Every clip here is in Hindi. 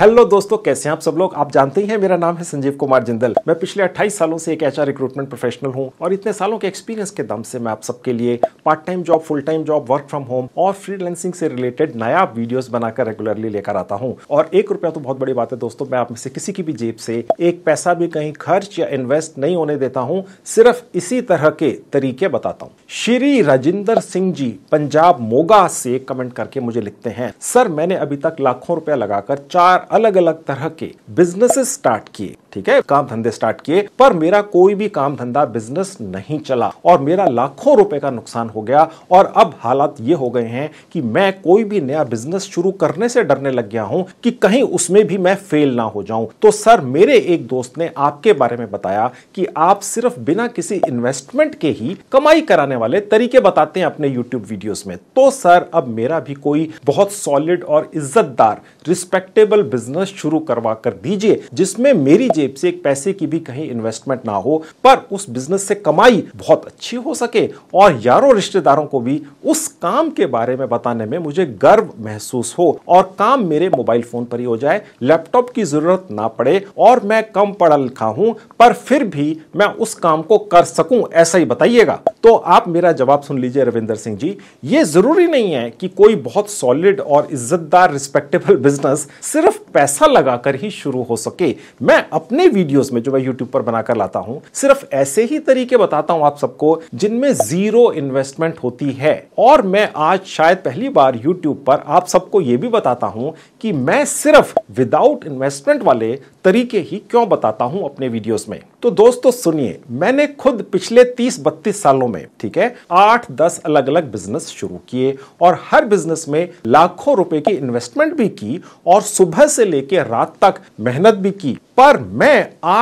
हेलो दोस्तों कैसे हैं आप सब लोग आप जानते ही हैं मेरा नाम है संजीव कुमार जिंदल मैं पिछले 28 सालों से एक एचआर रिक्रूटमेंट प्रोफेशनल हूं और इतने सालों के एक्सपीरियंस के दम से मैं आप सबके लिए part time job full time job work from home और फ्रीलेंसिंग से रिलेटेड नया वीडियोस बनाकर रेगुलरली लेकर आता हूँ और एक रुपया तो बहुत बड़ी बात है दोस्तों मैं आप में से किसी की भी जेब से एक पैसा भी कहीं खर्च या इन्वेस्ट नहीं होने देता हूँ सिर्फ इसी तरह के तरीके बताता हूँ श्री राजेंद्र सिंह जी पंजाब मोगा से कमेंट करके मुझे लिखते हैं सर मैंने अभी तक लाखों रुपया लगाकर चार अलग अलग तरह के बिजनेसेस स्टार्ट किए ठीक है काम धंधे स्टार्ट किए पर मेरा कोई भी काम धंधा बिजनेस नहीं चला और मेरा लाखों रुपए का नुकसान हो गया और अब हालात ये हो गए हैं कि मैं कोई भी नया बिजनेस शुरू करने से डरने लग गया हूं कि कहीं उसमें भी मैं फेल ना हो जाऊं तो सर मेरे एक दोस्त ने आपके बारे में बताया कि आप सिर्फ बिना किसी इन्वेस्टमेंट के ही कमाई कराने वाले तरीके बताते हैं अपने यूट्यूब वीडियोस में तो सर अब मेरा भी कोई बहुत सॉलिड और इज्जतदार रिस्पेक्टेबल बिजनेस शुरू करवा कर दीजिए जिसमें मेरी जेब से एक पैसे की भी कहीं इन्वेस्टमेंट ना हो पर उस बिजनेस से कमाई बहुत अच्छी हो सके और यारों रिश्तेदारों को भी उस काम के बारे में बताने में मुझे गर्व महसूस हो और काम मेरे मोबाइल फोन पर ही हो जाए लैपटॉप की जरूरत ना पड़े और मैं कम पढ़ा लिखा हूं पर फिर भी मैं उस काम को कर सकूं ऐसा ही बताइएगा तो आप मेरा जवाब सुन लीजिए रविंदर सिंह जी ये जरूरी नहीं है कि कोई बहुत सॉलिड और इज्जतदार रिस्पेक्टेबल बिजनेस सिर्फ पैसा लगाकर ही शुरू हो सके मैं अपने अपने वीडियोस में जो मैं यूट्यूब पर बनाकर लाता हूं सिर्फ ऐसे ही तरीके बताता हूँ आप सबको जिनमें जीरो इन्वेस्टमेंट होती है और मैं आज शायद पहली बार यूट्यूब पर आप सबको ये भी बताता हूं कि मैं सिर्फ विदाउट इन्वेस्टमेंट वाले तरीके ही क्यों बताता हूँ अपने वीडियोस में तो दोस्तों सुनिए मैंने खुद पिछले 30-32 सालों में ठीक है 8-10 अलग अलग बिजनेस शुरू किए और हर बिजनेस में लाखों रुपए की इन्वेस्टमेंट भी की और सुबह से लेकर रात तक मेहनत भी की पर मैं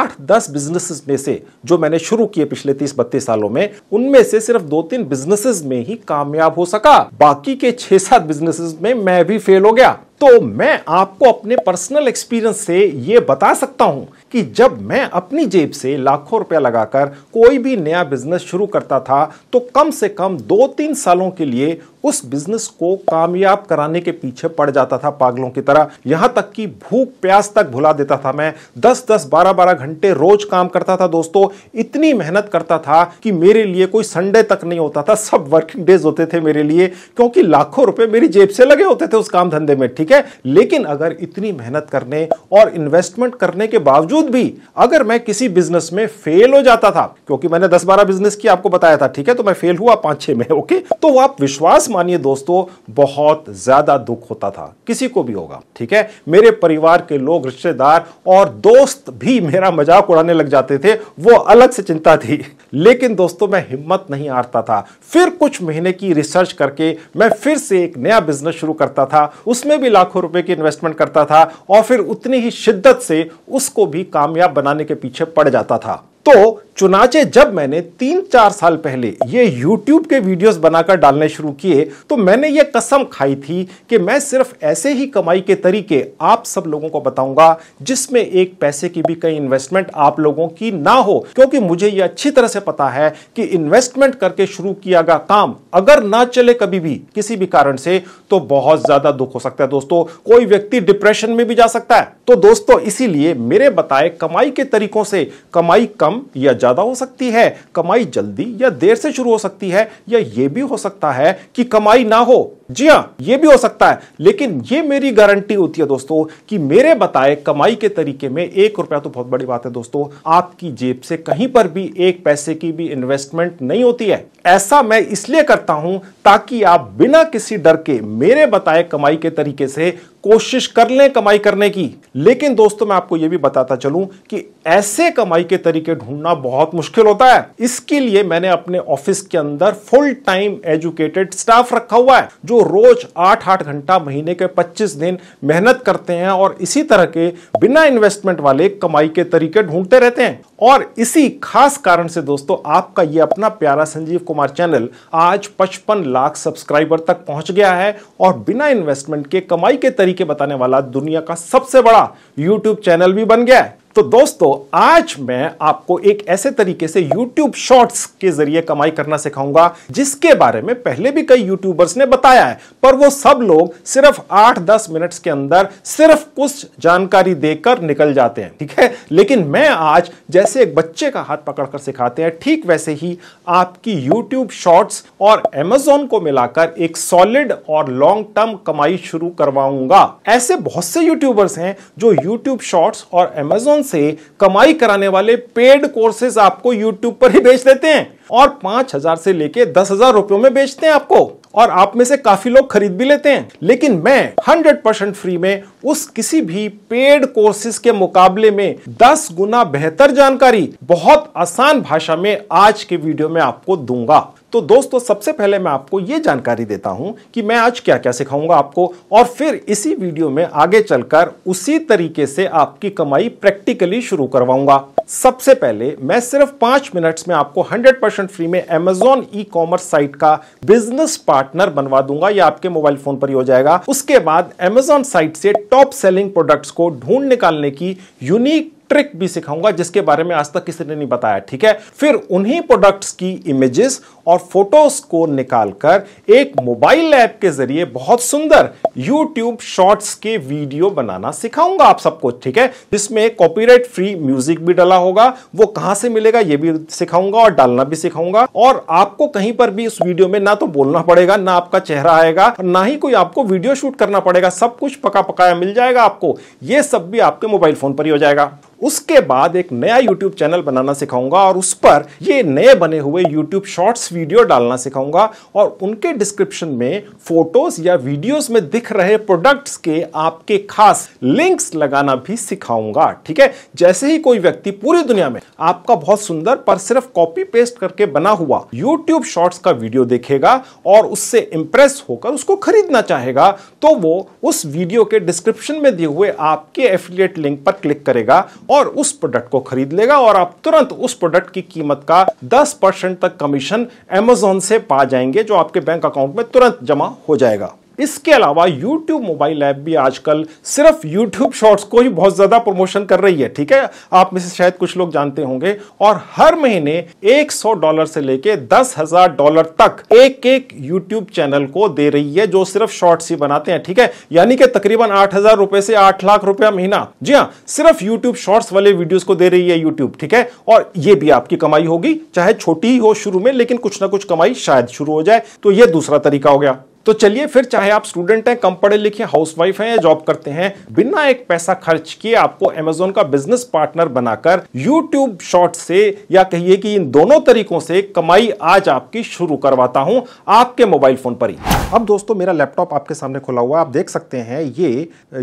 8-10 बिजनेस में से जो मैंने शुरू किए पिछले 30-32 सालों में उनमें से सिर्फ दो तीन बिजनेस में ही कामयाब हो सका बाकी के छह सात बिजनेस में मैं भी फेल हो गया तो मैं आपको अपने पर्सनल एक्सपीरियंस से ये बता सकता हूं कि जब मैं अपनी जेब से लाखों रुपया लगाकर कोई भी नया बिजनेस शुरू करता था तो कम से कम दो तीन सालों के लिए उस बिजनेस को कामयाब कराने के पीछे पड़ जाता था पागलों की तरह यहां तक कि भूख प्यास तक भुला देता था मैं दस दस बारह बारह घंटे रोज काम करता था दोस्तों इतनी मेहनत करता था कि मेरे लिए कोई संडे तक नहीं होता था सब वर्किंग डेज होते थे मेरे लिए क्योंकि लाखों रुपए मेरी जेब से लगे होते थे उस काम धंधे में ठीक है लेकिन अगर इतनी मेहनत करने और इन्वेस्टमेंट करने के बावजूद भी अगर मैं किसी बिजनेस में फेल हो जाता था क्योंकि मैंने दस बारह बिजनेस की आपको बताया था ठीक है तो मैं फेल हुआ पांच छह में ओके तो आप विश्वास मानिए दोस्तों बहुत ज्यादा दुख होता था किसी को भी होगा ठीक है मेरे परिवार के लोग रिश्तेदार और दोस्त भी मेरा मजाक उड़ाने लग जाते थे वो अलग से चिंता थी लेकिन दोस्तों मैं हिम्मत नहीं हारता था फिर कुछ महीने की रिसर्च करके मैं फिर से एक नया बिजनेस शुरू करता था उसमें भी लाखों रुपए की इन्वेस्टमेंट करता था और फिर उतनी ही शिद्दत से उसको भी कामयाब बनाने के पीछे पड़ जाता था तो चुनाचे जब मैंने तीन चार साल पहले ये YouTube के वीडियोस बनाकर डालने शुरू किए तो मैंने ये कसम खाई थी कि मैं सिर्फ ऐसे ही कमाई के तरीके आप सब लोगों को बताऊंगा जिसमें एक पैसे की भी कई इन्वेस्टमेंट आप लोगों की ना हो क्योंकि मुझे ये अच्छी तरह से पता है कि इन्वेस्टमेंट करके शुरू किया गया काम अगर ना चले कभी भी किसी भी कारण से तो बहुत ज्यादा दुख हो सकता है दोस्तों कोई व्यक्ति डिप्रेशन में भी जा सकता है तो दोस्तों इसीलिए मेरे बताए कमाई के तरीकों से कमाई कम या ज़्यादा हो सकती है कमाई जल्दी या देर से शुरू हो सकती है या ये भी हो सकता है कि कमाई ना हो जी हाँ ये भी हो सकता है लेकिन ये मेरी गारंटी होती है दोस्तों कि मेरे बताए कमाई के तरीके में एक रुपया तो बहुत बड़ी बात है दोस्तों आपकी जेब से कहीं पर भी एक पैसे की भी इन्वेस्टमेंट नहीं होती है ऐसा मैं इसलिए करता हूं ताकि आप बिना किसी डर के मेरे बताए कमाई के तरीके से कोशिश कर लें कमाई करने की लेकिन दोस्तों मैं आपको यह भी बताता चलूं कि ऐसे कमाई के तरीके ढूंढना बहुत मुश्किल होता है इसके लिए मैंने अपने ऑफिस के अंदर फुल टाइम एजुकेटेड स्टाफ रखा हुआ है जो रोज आठ आठ घंटा महीने के पच्चीस दिन मेहनत करते हैं और इसी तरह के बिना इन्वेस्टमेंट वाले कमाई के तरीके ढूंढते रहते हैं और इसी खास कारण से दोस्तों आपका ये अपना प्यारा संजीव कुमार चैनल आज पचपन लाख सब्सक्राइबर तक पहुंच गया है और बिना इन्वेस्टमेंट के कमाई के तरीके तरीके बताने वाला दुनिया का सबसे बड़ा यूट्यूब चैनल भी बन गया है तो दोस्तों आज मैं आपको एक ऐसे तरीके से YouTube शॉर्ट के जरिए कमाई करना सिखाऊंगा जिसके बारे में पहले भी कई यूट्यूबर्स ने बताया है पर वो सब लोग सिर्फ 8-10 मिनट्स के अंदर सिर्फ कुछ जानकारी देकर निकल जाते हैं ठीक है लेकिन मैं आज जैसे एक बच्चे का हाथ पकड़कर सिखाते हैं ठीक वैसे ही आपकी यूट्यूब शॉर्ट्स और एमेजोन को मिलाकर एक सॉलिड और लॉन्ग टर्म कमाई शुरू करवाऊंगा ऐसे बहुत से यूट्यूबर्स हैं जो यूट्यूब शॉर्ट्स और एमेजोन से कमाई कराने वाले पेड कोर्सेज आपको यूट्यूब पर ही बेच देते हैं और पांच हजार से लेके दस हजार रुपयों में बेचते हैं आपको और आप में से काफी लोग खरीद भी लेते हैं लेकिन मैं हंड्रेड परसेंट फ्री में उस किसी भी पेड कोर्सेज के मुकाबले में दस गुना बेहतर जानकारी बहुत आसान भाषा में आज के वीडियो में आपको दूंगा तो दोस्तों सबसे पहले मैं आपको ये जानकारी देता हूं कि मैं आज क्या क्या सिखाऊंगा आपको और फिर इसी वीडियो में आगे चलकर उसी तरीके से आपकी कमाई प्रैक्टिकली शुरू करवाऊंगा सबसे पहले मैं सिर्फ पांच मिनट्स में आपको 100 परसेंट फ्री में अमेजोन ई कॉमर्स साइट का बिजनेस पार्टनर बनवा दूंगा या आपके मोबाइल फोन पर ही हो जाएगा उसके बाद अमेजोन साइट से टॉप सेलिंग प्रोडक्ट्स को ढूंढ निकालने की यूनिक ट्रिक भी सिखाऊंगा जिसके बारे में आज तक किसी ने नहीं बताया ठीक है फिर उन्हीं प्रोडक्ट्स की इमेजेस और फोटोज को निकालकर एक मोबाइल ऐप के जरिए बहुत सुंदर यूट्यूब शॉर्ट्स के वीडियो बनाना सिखाऊंगा आप सबको ठीक है जिसमें कॉपीराइट फ्री म्यूजिक भी डाला होगा वो कहां से मिलेगा ये भी सिखाऊंगा और डालना भी सिखाऊंगा और आपको कहीं पर भी इस वीडियो में ना तो बोलना पड़ेगा ना आपका चेहरा आएगा ना ही कोई आपको वीडियो शूट करना पड़ेगा सब कुछ पका पकाया मिल जाएगा आपको ये सब भी आपके मोबाइल फोन पर ही हो जाएगा उसके बाद एक नया यूट्यूब चैनल बनाना सिखाऊंगा और उस पर ये नए बने हुए यूट्यूब शॉर्ट्स वीडियो डालना सिखाऊंगा और उनके डिस्क्रिप्शन में फोटोज या वीडियोस में दिख रहे प्रोडक्ट्स के आपके खास लिंक्स लगाना भी सिखाऊंगा ठीक है जैसे ही कोई व्यक्ति पूरी दुनिया में आपका बहुत सुंदर पर सिर्फ कॉपी पेस्ट करके बना हुआ यूट्यूब शॉर्ट्स का वीडियो देखेगा और उससे इंप्रेस होकर उसको खरीदना चाहेगा तो वो उस वीडियो के डिस्क्रिप्शन में दिए हुए आपके एफिलियट लिंक पर क्लिक करेगा और उस प्रोडक्ट को खरीद लेगा और आप तुरंत उस प्रोडक्ट की कीमत का 10 परसेंट तक कमीशन एमेजोन से पा जाएंगे जो आपके बैंक अकाउंट में तुरंत जमा हो जाएगा इसके अलावा YouTube मोबाइल ऐप भी आजकल सिर्फ YouTube शॉर्ट्स को ही बहुत ज़्यादा प्रमोशन कर रही है ठीक है आप में से शायद कुछ लोग जानते होंगे और हर महीने 100 डॉलर से लेके 10,000 डॉलर तक एक एक YouTube चैनल को दे रही है जो सिर्फ शॉर्ट्स ही बनाते हैं ठीक है यानी कि तकरीबन आठ हजार से आठ लाख रुपया महीना जी हाँ सिर्फ यूट्यूब शॉर्ट्स वाले वीडियो को दे रही है यूट्यूब ठीक है और ये भी आपकी कमाई होगी चाहे छोटी ही हो शुरू में लेकिन कुछ ना कुछ कमाई शायद शुरू हो जाए तो यह दूसरा तरीका हो गया तो चलिए फिर चाहे आप स्टूडेंट हैं कम पढ़े लिखे हाउसवाइफ हैं या जॉब करते हैं बिना एक पैसा खर्च किए आपको एमेजोन का बिजनेस पार्टनर बनाकर यूट्यूब शॉर्ट से या कहिए कि इन दोनों तरीकों से कमाई आज आपकी शुरू करवाता हूं आपके मोबाइल फोन पर ही अब दोस्तों मेरा लैपटॉप आपके सामने खुला हुआ आप देख सकते हैं ये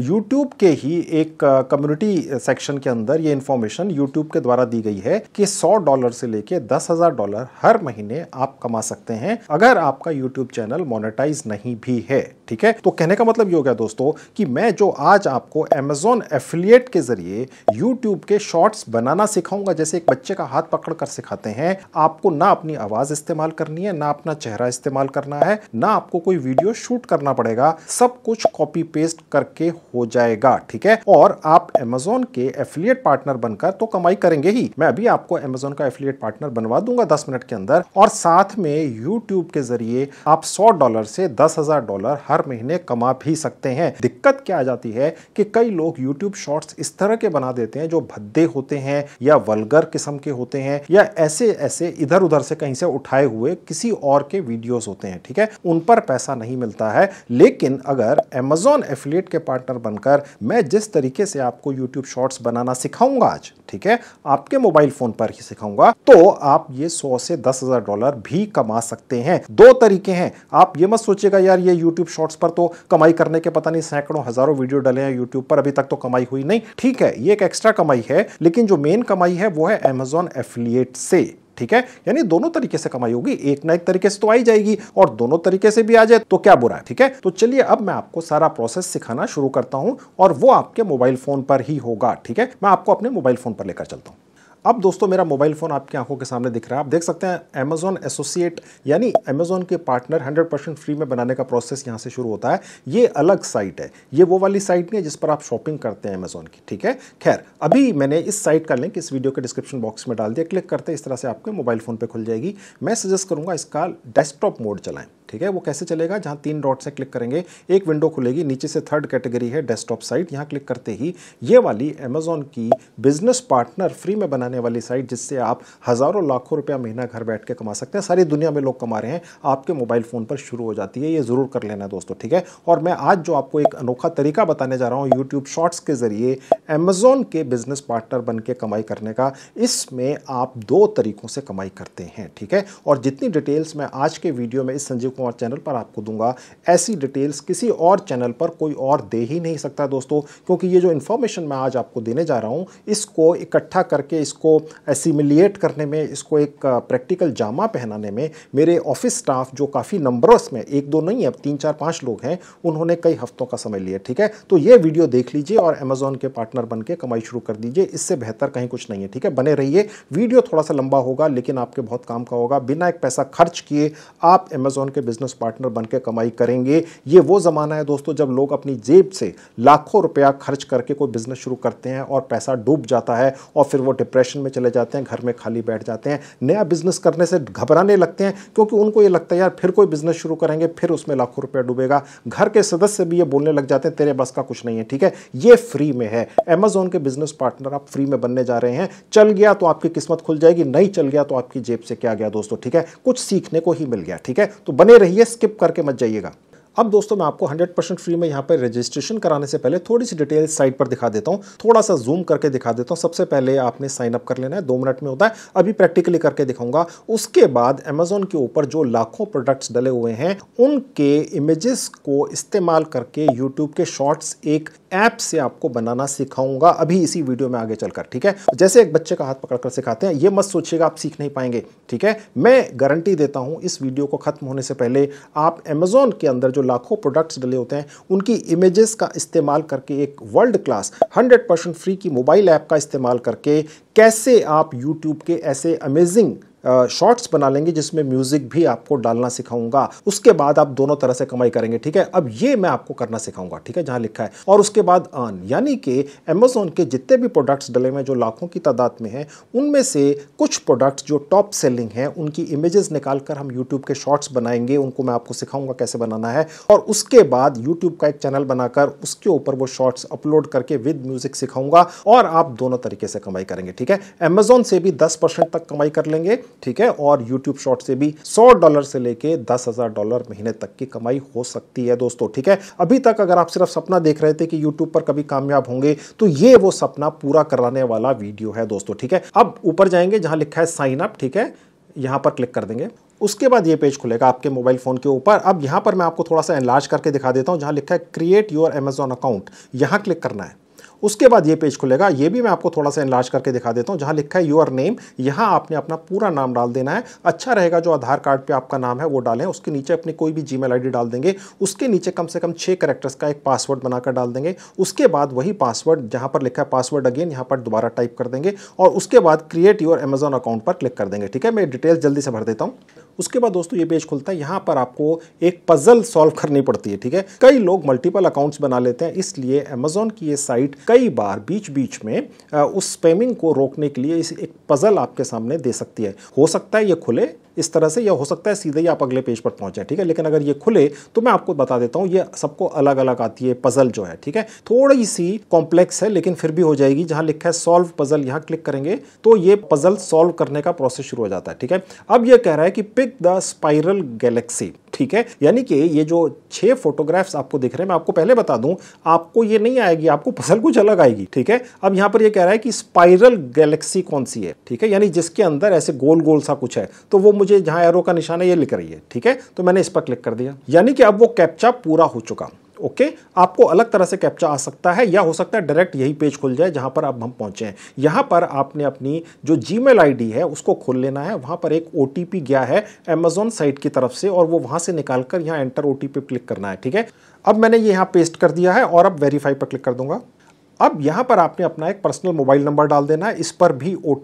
यूट्यूब के ही एक कम्युनिटी सेक्शन के अंदर ये इन्फॉर्मेशन यूट्यूब के द्वारा दी गई है कि सौ डॉलर से लेके दस हजार डॉलर हर महीने आप कमा सकते हैं अगर आपका यूट्यूब चैनल मोनेटाइज नहीं नहीं भी है ठीक है तो कहने का मतलब ये हो गया दोस्तों कि मैं जो आज आपको Amazon एफिलियट के जरिए यूट्यूब के शॉर्ट्स बनाना सिखाऊंगा जैसे एक बच्चे का हाथ पकड़ कर सिखाते हैं आपको ना अपनी आवाज इस्तेमाल करनी है ना अपना चेहरा इस्तेमाल करना है ना आपको कोई वीडियो शूट करना पड़ेगा सब कुछ कॉपी पेस्ट करके हो जाएगा ठीक है और आप Amazon के एफिलियट पार्टनर बनकर तो कमाई करेंगे ही मैं अभी आपको Amazon का एफिलियट पार्टनर बनवा दूंगा दस मिनट के अंदर और साथ में यूट्यूब के जरिए आप सौ डॉलर से दस हजार डॉलर हर हर महीने कमा भी सकते हैं दिक्कत क्या आ जाती है कि कई लोग यूट्यूब शॉर्ट्स इस तरह के बना देते हैं जो भद्दे होते हैं या वलगर किस्म के होते हैं या ऐसे ऐसे इधर उधर से कहीं से उठाए हुए किसी और के वीडियोस होते हैं ठीक है उन पर पैसा नहीं मिलता है लेकिन अगर अमेजोन एफिलेट के पार्टनर बनकर मैं जिस तरीके से आपको यूट्यूब शॉर्ट्स बनाना सिखाऊंगा आज ठीक है आपके मोबाइल फोन पर ही सिखाऊंगा तो आप ये सौ से दस हजार डॉलर भी कमा सकते हैं दो तरीके हैं आप ये मत सोचिएगा यार ये यूट्यूब शॉर्ट शॉर्ट्स पर तो कमाई करने के पता नहीं सैकड़ों हजारों वीडियो डले हैं यूट्यूब पर अभी तक तो कमाई हुई नहीं ठीक है ये एक एक्स्ट्रा कमाई है लेकिन जो मेन कमाई है वो है एमेजॉन एफिलियट से ठीक है यानी दोनों तरीके से कमाई होगी एक ना एक तरीके से तो आई जाएगी और दोनों तरीके से भी आ जाए तो क्या बुरा है ठीक है तो चलिए अब मैं आपको सारा प्रोसेस सिखाना शुरू करता हूं और वो आपके मोबाइल फोन पर ही होगा ठीक है मैं आपको अपने मोबाइल फोन पर लेकर चलता हूं अब दोस्तों मेरा मोबाइल फ़ोन आपकी आंखों के सामने दिख रहा है आप देख सकते हैं अमेजोन एसोसिएट यानी अमेजोन के पार्टनर 100 परसेंट फ्री में बनाने का प्रोसेस यहाँ से शुरू होता है ये अलग साइट है ये वो वाली साइट नहीं है जिस पर आप शॉपिंग करते हैं अमेजोन की ठीक है खैर अभी मैंने इस साइट का लिंक इस वीडियो के डिस्क्रिप्शन बॉक्स में डाल दिया क्लिक करते इस तरह से आपके मोबाइल फ़ोन पर खुल जाएगी मैं सजेस्ट करूँगा इसका डेस्कटॉप मोड चलाएँ ठीक है वो कैसे चलेगा जहाँ तीन डॉट से क्लिक करेंगे एक विंडो खुलेगी नीचे से थर्ड कैटेगरी है डेस्कटॉप साइट यहाँ क्लिक करते ही ये वाली अमेजोन की बिजनेस पार्टनर फ्री में बनाने वाली साइट जिससे आप हज़ारों लाखों रुपया महीना घर बैठ के कमा सकते हैं सारी दुनिया में लोग कमा रहे हैं आपके मोबाइल फ़ोन पर शुरू हो जाती है ये ज़रूर कर लेना दोस्तों ठीक है और मैं आज जो आपको एक अनोखा तरीका बताने जा रहा हूँ यूट्यूब शॉर्ट्स के ज़रिए अमेजोन के बिजनेस पार्टनर बन के कमाई करने का इसमें आप दो तरीकों से कमाई करते हैं ठीक है और जितनी डिटेल्स मैं आज के वीडियो में इस संजीव और चैनल पर आपको दूंगा ऐसी डिटेल्स किसी और चैनल पर कोई और दे ही नहीं सकता दोस्तों क्योंकि ये जो इन्फॉर्मेशन मैं आज आपको देने जा रहा हूँ इसको इकट्ठा करके इसको एसिमिलिएट करने में इसको एक प्रैक्टिकल जामा पहनाने में मेरे ऑफिस स्टाफ जो काफ़ी नंबरस में एक दो नहीं अब तीन चार पाँच लोग हैं उन्होंने कई हफ्तों का समय लिया ठीक है तो ये वीडियो देख लीजिए और अमेजोन के पार्टनर बन कमाई शुरू कर दीजिए इससे बेहतर कहीं कुछ नहीं है ठीक है बने रहिए वीडियो थोड़ा सा लंबा होगा लेकिन आपके बहुत काम का होगा बिना एक पैसा खर्च किए आप अमेजोन के बिजनेस पार्टनर बन के कमाई करेंगे ये वो ज़माना है दोस्तों जब लोग अपनी जेब से लाखों रुपया खर्च करके कोई बिजनेस शुरू करते हैं और पैसा डूब जाता है और फिर वो डिप्रेशन में चले जाते हैं घर में खाली बैठ जाते हैं नया बिजनेस करने से घबराने लगते हैं क्योंकि उनको ये लगता है यार फिर कोई बिजनेस शुरू करेंगे फिर उसमें लाखों रुपया डूबेगा घर के सदस्य भी ये बोलने लग जाते हैं तेरे बस का कुछ नहीं है ठीक है ये फ्री में है अमेजोन के बिजनेस पार्टनर आप फ्री में बनने जा रहे हैं चल गया तो आपकी किस्मत खुल जाएगी नहीं चल गया तो आपकी जेब से क्या गया दोस्तों ठीक है कुछ सीखने को ही मिल गया ठीक है तो बने रहिए स्किप करके मत जाइएगा अब दोस्तों मैं आपको 100% फ्री में यहाँ पर रजिस्ट्रेशन कराने से पहले थोड़ी सी डिटेल साइट पर दिखा देता हूँ थोड़ा सा जूम करके दिखा देता हूँ सबसे पहले आपने साइन अप कर लेना है दो मिनट में होता है अभी प्रैक्टिकली करके दिखाऊंगा उसके बाद अमेजोन के ऊपर जो लाखों प्रोडक्ट्स डले हुए हैं उनके इमेजेस को इस्तेमाल करके यूट्यूब के शॉर्ट्स एक ऐप से आपको बनाना सिखाऊंगा अभी इसी वीडियो में आगे चलकर ठीक है जैसे एक बच्चे का हाथ पकड़कर सिखाते हैं ये मत सोचिएगा आप सीख नहीं पाएंगे ठीक है मैं गारंटी देता हूँ इस वीडियो को खत्म होने से पहले आप अमेजोन के अंदर जो लाखों प्रोडक्ट्स डले होते हैं उनकी इमेजेस का इस्तेमाल करके एक वर्ल्ड क्लास 100 परसेंट फ्री की मोबाइल ऐप का इस्तेमाल करके कैसे आप यूट्यूब के ऐसे अमेजिंग शॉर्ट्स बना लेंगे जिसमें म्यूजिक भी आपको डालना सिखाऊंगा उसके बाद आप दोनों तरह से कमाई करेंगे ठीक है अब ये मैं आपको करना सिखाऊंगा ठीक है जहां लिखा है और उसके बाद अर्न यानी कि अमेजोन के जितने भी प्रोडक्ट्स डले हुए जो लाखों की तादाद में हैं उनमें से कुछ प्रोडक्ट्स जो टॉप सेलिंग हैं उनकी इमेजेस निकाल कर हम यूट्यूब के शॉर्ट्स बनाएंगे उनको मैं आपको सिखाऊंगा कैसे बनाना है और उसके बाद यूट्यूब का एक चैनल बनाकर उसके ऊपर वो शॉर्ट्स अपलोड करके विद म्यूजिक सिखाऊंगा और आप दोनों तरीके से कमाई करेंगे ठीक है अमेजोन से भी दस परसेंट तक कमाई कर लेंगे ठीक है और यूट्यूब शॉर्ट से भी सौ डॉलर से लेके दस हजार डॉलर महीने तक की कमाई हो सकती है दोस्तों ठीक है अभी तक अगर आप सिर्फ सपना देख रहे थे कि यूट्यूब पर कभी कामयाब होंगे तो ये वो सपना पूरा कराने वाला वीडियो है दोस्तों ठीक है अब ऊपर जाएंगे जहां लिखा है साइन अप ठीक है यहां पर क्लिक कर देंगे उसके बाद ये पेज खुलेगा आपके मोबाइल फ़ोन के ऊपर अब यहां पर मैं आपको थोड़ा सा एनलार्ज करके दिखा देता हूं जहां लिखा है क्रिएट योर अमेजोन अकाउंट यहां क्लिक करना है उसके बाद ये पेज खुलेगा ये भी मैं आपको थोड़ा सा इलाज करके दिखा देता हूँ जहाँ लिखा है यूर नेम यहाँ आपने अपना पूरा नाम डाल देना है अच्छा रहेगा जो आधार कार्ड पर आपका नाम है वो डालें उसके नीचे अपनी कोई भी जी मेल डाल देंगे उसके नीचे कम से कम छः करेक्टर्स का एक पासवर्ड बनाकर डाल देंगे उसके बाद वही पासवर्ड जहाँ पर लिखा है पासवर्ड अगेन यहाँ पर दोबारा टाइप कर देंगे और उसके बाद क्रिएट योर अमेजोन अकाउंट पर क्लिक कर देंगे ठीक है मैं डिटेल्स जल्दी से भर देता हूँ उसके बाद दोस्तों ये पेज खुलता है यहाँ पर आपको एक पजल सॉल्व करनी पड़ती है ठीक है कई लोग मल्टीपल अकाउंट्स बना लेते हैं इसलिए अमेजोन की ये साइट कई बार बीच बीच में उस स्पेमिंग को रोकने के लिए इस एक पजल आपके सामने दे सकती है हो सकता है ये खुले इस तरह से यह हो सकता है सीधे ही आप अगले पेज पर पहुंचे ठीक है लेकिन अगर ये खुले तो मैं आपको बता देता हूँ ये सबको अलग अलग आती है पजल जो है ठीक है थोड़ी सी कॉम्प्लेक्स है लेकिन फिर भी हो जाएगी जहां लिखा है सॉल्व पजल यहां क्लिक करेंगे तो ये पजल सॉल्व करने का प्रोसेस शुरू हो जाता है ठीक है अब यह कह रहा है कि पिक द स्पाइरल गैलेक्सी ठीक है यानी कि ये जो छह फोटोग्राफ्स आपको दिख रहे हैं मैं आपको पहले बता दूं आपको ये नहीं आएगी आपको फसल कुछ अलग आएगी ठीक है अब यहाँ पर ये कह रहा है कि स्पाइरल गैलेक्सी कौन सी है ठीक है यानी जिसके अंदर ऐसे गोल गोल सा कुछ है तो वो मुझे जहां एरो का निशान है ये लिख रही है ठीक है तो मैंने इस पर क्लिक कर दिया यानी कि अब वो कैप्चा पूरा हो चुका ओके okay? आपको अलग तरह से कैप्चा आ सकता है या हो सकता है डायरेक्ट यही पेज खुल जाए जहां पर अब हम पहुंचे हैं यहां पर आपने अपनी जो जी मेल है उसको खोल लेना है वहां पर एक ओ गया है अमेजोन साइट की तरफ से और वो वहां से निकालकर यहां एंटर ओ क्लिक करना है ठीक है अब मैंने ये यहाँ पेस्ट कर दिया है और अब वेरीफाई पर क्लिक कर दूंगा अब यहाँ पर आपने अपना एक पर्सनल मोबाइल नंबर डाल देना है इस पर भी ओ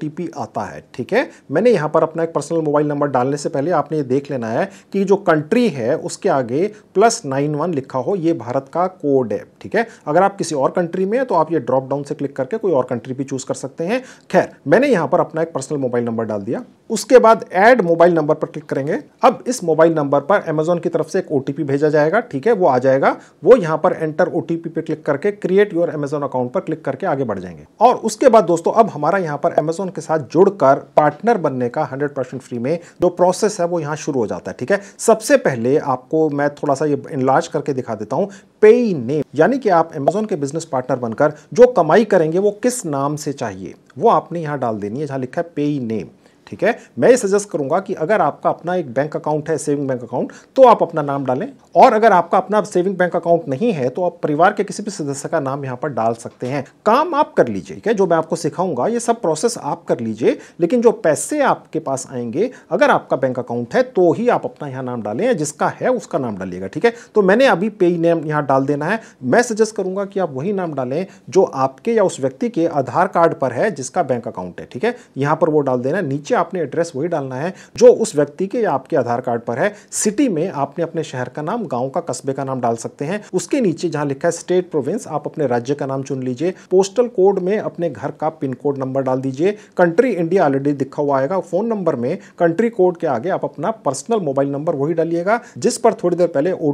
आता है ठीक है मैंने यहाँ पर अपना एक पर्सनल मोबाइल नंबर डालने से पहले आपने ये देख लेना है कि जो कंट्री है उसके आगे प्लस नाइन वन लिखा हो ये भारत का कोड है ठीक है अगर आप किसी और कंट्री में हैं तो आप ये ड्रॉप डाउन से क्लिक करके कोई और कंट्री भी चूज़ कर सकते हैं खैर मैंने यहाँ पर अपना एक पर्सनल मोबाइल नंबर डाल दिया उसके बाद ऐड मोबाइल नंबर पर क्लिक करेंगे अब इस मोबाइल नंबर पर अमेजोन की तरफ से एक ओ भेजा जाएगा ठीक है वो आ जाएगा वो यहाँ पर एंटर ओ पे क्लिक करके create your Amazon account account पर क्लिक करके आगे बढ़ जाएंगे और उसके बाद दोस्तों अब हमारा यहाँ पर अमेजोन के साथ जुड़कर पार्टनर बनने का 100% फ्री में जो प्रोसेस है वो यहाँ शुरू हो जाता है ठीक है सबसे पहले आपको मैं थोड़ा सा ये इनलार्ज करके दिखा देता हूँ पे नेम यानी कि आप अमेजोन के बिजनेस पार्टनर बनकर जो कमाई करेंगे वो किस नाम से चाहिए वो आपने यहाँ डाल देनी है जहाँ लिखा है पे नेम ठीक है मैं ये सजेस्ट करूंगा कि अगर आपका अपना एक बैंक अकाउंट है सेविंग बैंक अकाउंट तो आप अपना नाम डालें और अगर आपका अपना सेविंग बैंक अकाउंट नहीं है तो आप परिवार के किसी भी सदस्य का नाम यहां पर डाल सकते हैं काम आप कर लीजिए ठीक है जो मैं आपको सिखाऊंगा ये सब प्रोसेस आप कर लीजिए लेकिन जो पैसे आपके पास आएंगे अगर आपका बैंक अकाउंट है तो ही आप अपना यहाँ नाम डालें जिसका है उसका नाम डालिएगा ठीक है तो मैंने अभी पे नेम यहाँ डाल देना है मैं सजेस्ट करूंगा कि आप वही नाम डालें जो आपके या उस व्यक्ति के आधार कार्ड पर है जिसका बैंक अकाउंट है ठीक है यहाँ पर वो डाल देना नीचे आपने एड्रेस वही डालना है जो उस व्यक्ति के या आपके आधार कार्ड पर है सिटी में आपने अपने शहर का नाम गांव का कस्बे का नाम डाल सकते हैं उसके नीचे जहां लिखा है स्टेट प्रोविंस आप अपने राज्य का नाम चुन लीजिए पोस्टल कोड में अपने घर का पिन कोड नंबर डाल दीजिए कंट्री इंडिया ऑलरेडी दिखा हुआ आएगा फोन नंबर में कंट्री कोड के आगे आप अपना पर्सनल मोबाइल नंबर वही डालिएगा जिस पर थोड़ी देर पहले ओ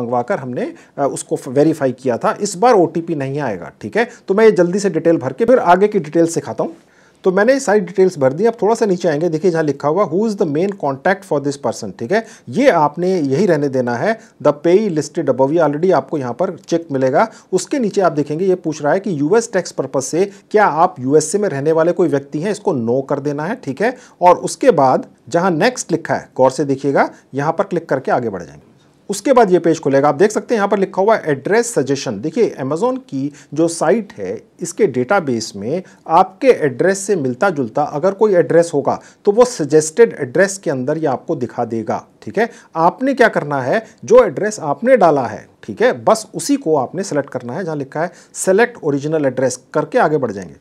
मंगवाकर हमने उसको वेरीफाई किया था इस बार ओ नहीं आएगा ठीक है तो मैं ये जल्दी से डिटेल भर के फिर आगे की डिटेल सिखाता हूँ तो मैंने सारी डिटेल्स भर दी अब थोड़ा सा नीचे आएंगे देखिए जहाँ लिखा हुआ who is the main contact for this person ठीक है ये आपने यही रहने देना है द पे लिस्टेड अबव ये ऑलरेडी आपको यहाँ पर चेक मिलेगा उसके नीचे आप देखेंगे ये पूछ रहा है कि यूएस टैक्स पर्पज से क्या आप यूएसए में रहने वाले कोई व्यक्ति हैं इसको नो कर देना है ठीक है और उसके बाद जहाँ नेक्स्ट लिखा है गौर से देखिएगा यहाँ पर क्लिक करके आगे बढ़ जाएंगे उसके बाद ये पेज खुलेगा आप देख सकते हैं यहाँ पर लिखा हुआ एड्रेस सजेशन देखिए अमेजोन की जो साइट है इसके डेटाबेस में आपके एड्रेस से मिलता जुलता अगर कोई एड्रेस होगा तो वो सजेस्टेड एड्रेस के अंदर ये आपको दिखा देगा ठीक है आपने क्या करना है जो एड्रेस आपने डाला है ठीक है बस उसी को आपने सेलेक्ट करना है जहाँ लिखा है सेलेक्ट ओरिजिनल एड्रेस करके आगे बढ़ जाएंगे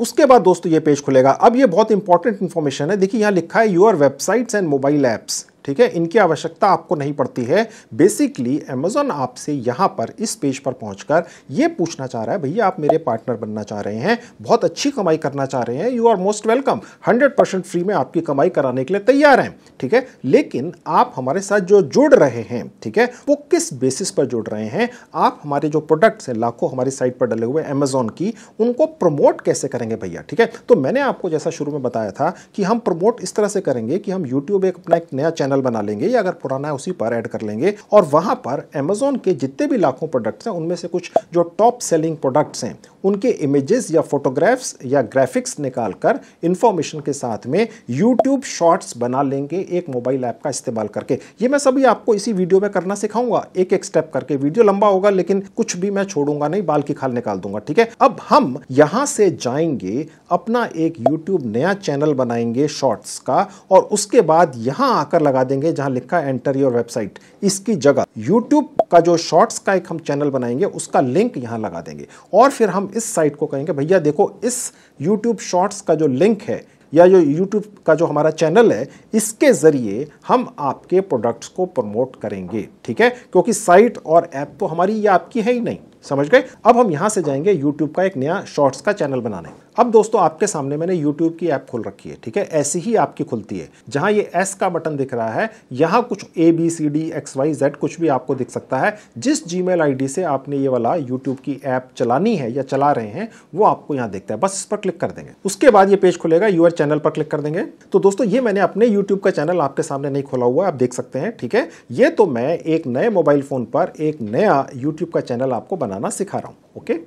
उसके बाद दोस्तों ये पेज खुलेगा अब ये बहुत इंपॉर्टेंट इन्फॉर्मेशन है देखिए यहाँ लिखा है your websites and mobile apps ठीक है इनकी आवश्यकता आपको नहीं पड़ती है बेसिकली अमेजोन आपसे यहां पर इस पेज पर पहुंचकर ये पूछना चाह रहा है भैया आप मेरे पार्टनर बनना चाह रहे हैं बहुत अच्छी कमाई करना चाह रहे हैं you are most welcome hundred percent free में आपकी कमाई कराने के लिए तैयार हैं ठीक है लेकिन आप हमारे साथ जो जुड़ रहे हैं ठीक है वो किस बेसिस पर जुड़ रहे हैं आप हमारे जो प्रोडक्ट्स हैं लाखों हमारी साइट पर डले हुए अमेजोन की उनको प्रमोट कैसे करेंगे भैया ठीक है तो मैंने आपको जैसा शुरू में बताया था कि हम प्रमोट इस तरह से करेंगे कि हम यूट्यूब एक अपना एक नया चैनल चैनल बना लेंगे या अगर पुराना है उसी पर ऐड कर लेंगे और वहां पर अमेजोन के जितने भी लाखों प्रोडक्ट्स हैं उनमें से कुछ जो टॉप सेलिंग प्रोडक्ट्स हैं उनके इमेजेस या फोटोग्राफ्स या ग्राफिक्स निकाल कर इन्फॉर्मेशन के साथ में यूट्यूब शॉर्ट्स बना लेंगे एक मोबाइल ऐप का इस्तेमाल करके ये मैं सभी आपको इसी वीडियो में करना सिखाऊंगा एक एक स्टेप करके वीडियो लंबा होगा लेकिन कुछ भी मैं छोड़ूंगा नहीं बाल की खाल निकाल दूंगा ठीक है अब हम यहां से जाएंगे अपना एक यूट्यूब नया चैनल बनाएंगे शॉर्ट्स का और उसके बाद यहां आकर लगा देंगे जहां लिखा है एंटर योर वेबसाइट इसकी जगह यूट्यूब का जो शॉर्ट्स का एक हम चैनल बनाएंगे उसका लिंक यहां लगा देंगे और फिर हम इस साइट को कहेंगे भैया देखो इस यूट्यूब शॉर्ट्स का जो लिंक है या जो यूट्यूब का जो हमारा चैनल है इसके ज़रिए हम आपके प्रोडक्ट्स को प्रमोट करेंगे ठीक है क्योंकि साइट और ऐप तो हमारी या आपकी है ही नहीं समझ गए अब हम यहाँ से जाएंगे यूट्यूब का एक नया शॉर्ट्स का चैनल बनाने अब दोस्तों आपके सामने मैंने यूट्यूब की ऐप खोल रखी है ठीक है ऐसी ही आपकी खुलती है जहाँ ये एस का बटन दिख रहा है यहाँ कुछ A B C D X Y Z कुछ भी आपको दिख सकता है जिस जी मेल से आपने ये वाला यूट्यूब की ऐप चलानी है या चला रहे हैं वो आपको यहाँ देखता है बस इस पर क्लिक कर देंगे उसके बाद ये पेज खुलेगा यूर चैनल पर क्लिक कर देंगे तो दोस्तों ये मैंने अपने यूट्यूब का चैनल आपके सामने नहीं खोला हुआ आप देख सकते हैं ठीक है ये तो मैं एक नए मोबाइल फोन पर एक नया यूट्यूब का चैनल आपको बना बनाना सिखा रहा हूँ ओके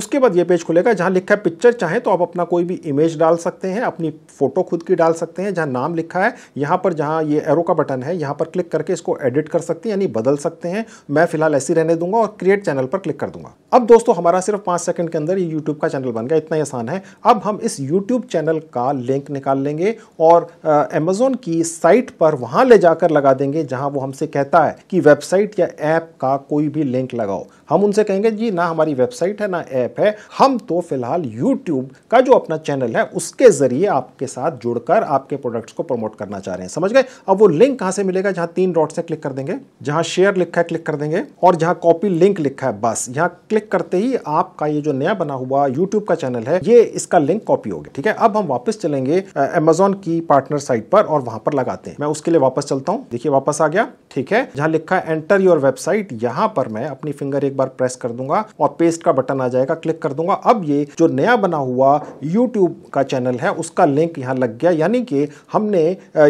उसके बाद ये पेज खुलेगा जहाँ लिखा है पिक्चर चाहे तो आप अपना कोई भी इमेज डाल सकते हैं अपनी फ़ोटो खुद की डाल सकते हैं जहाँ नाम लिखा है यहाँ पर जहाँ ये एरो का बटन है यहाँ पर क्लिक करके इसको एडिट कर सकते हैं यानी बदल सकते हैं मैं फिलहाल ऐसी रहने दूंगा और क्रिएट चैनल पर क्लिक कर दूंगा अब दोस्तों हमारा सिर्फ पाँच सेकंड के अंदर ये यूट्यूब का चैनल बन गया इतना ही आसान है अब हम इस यूट्यूब चैनल का लिंक निकाल लेंगे और अमेजोन की साइट पर वहाँ ले जाकर लगा देंगे जहाँ वो हमसे कहता है कि वेबसाइट या ऐप का कोई भी लिंक लगाओ हम उनसे कहेंगे जी ना हमारी वेबसाइट है ना ऐप है हम तो फिलहाल यूट्यूब का जो अपना चैनल है उसके जरिए आपके साथ जुड़कर आपके प्रोडक्ट्स को प्रमोट करना चाह रहे हैं समझ गए अब वो लिंक कहाँ से मिलेगा जहाँ तीन डॉट से क्लिक कर देंगे जहां शेयर लिखा है क्लिक कर देंगे और जहां कॉपी लिंक लिखा है बस यहाँ क्लिक करते ही आपका ये जो नया बना हुआ यूट्यूब का चैनल है ये इसका लिंक कॉपी हो गया ठीक है अब हम वापस चलेंगे अमेजोन की पार्टनर साइट पर और वहां पर लगाते हैं मैं उसके लिए वापस चलता हूँ देखिए वापस आ गया ठीक है जहां लिखा है एंटर योर वेबसाइट यहाँ पर मैं अपनी फिंगर एक बार प्रेस कर दूंगा और पेस्ट का बटन आ जाएगा क्लिक कर दूंगा अब ये जो नया बना हुआ यूट्यूब का चैनल है उसका लिंक यहाँ लग गया यानी कि हमने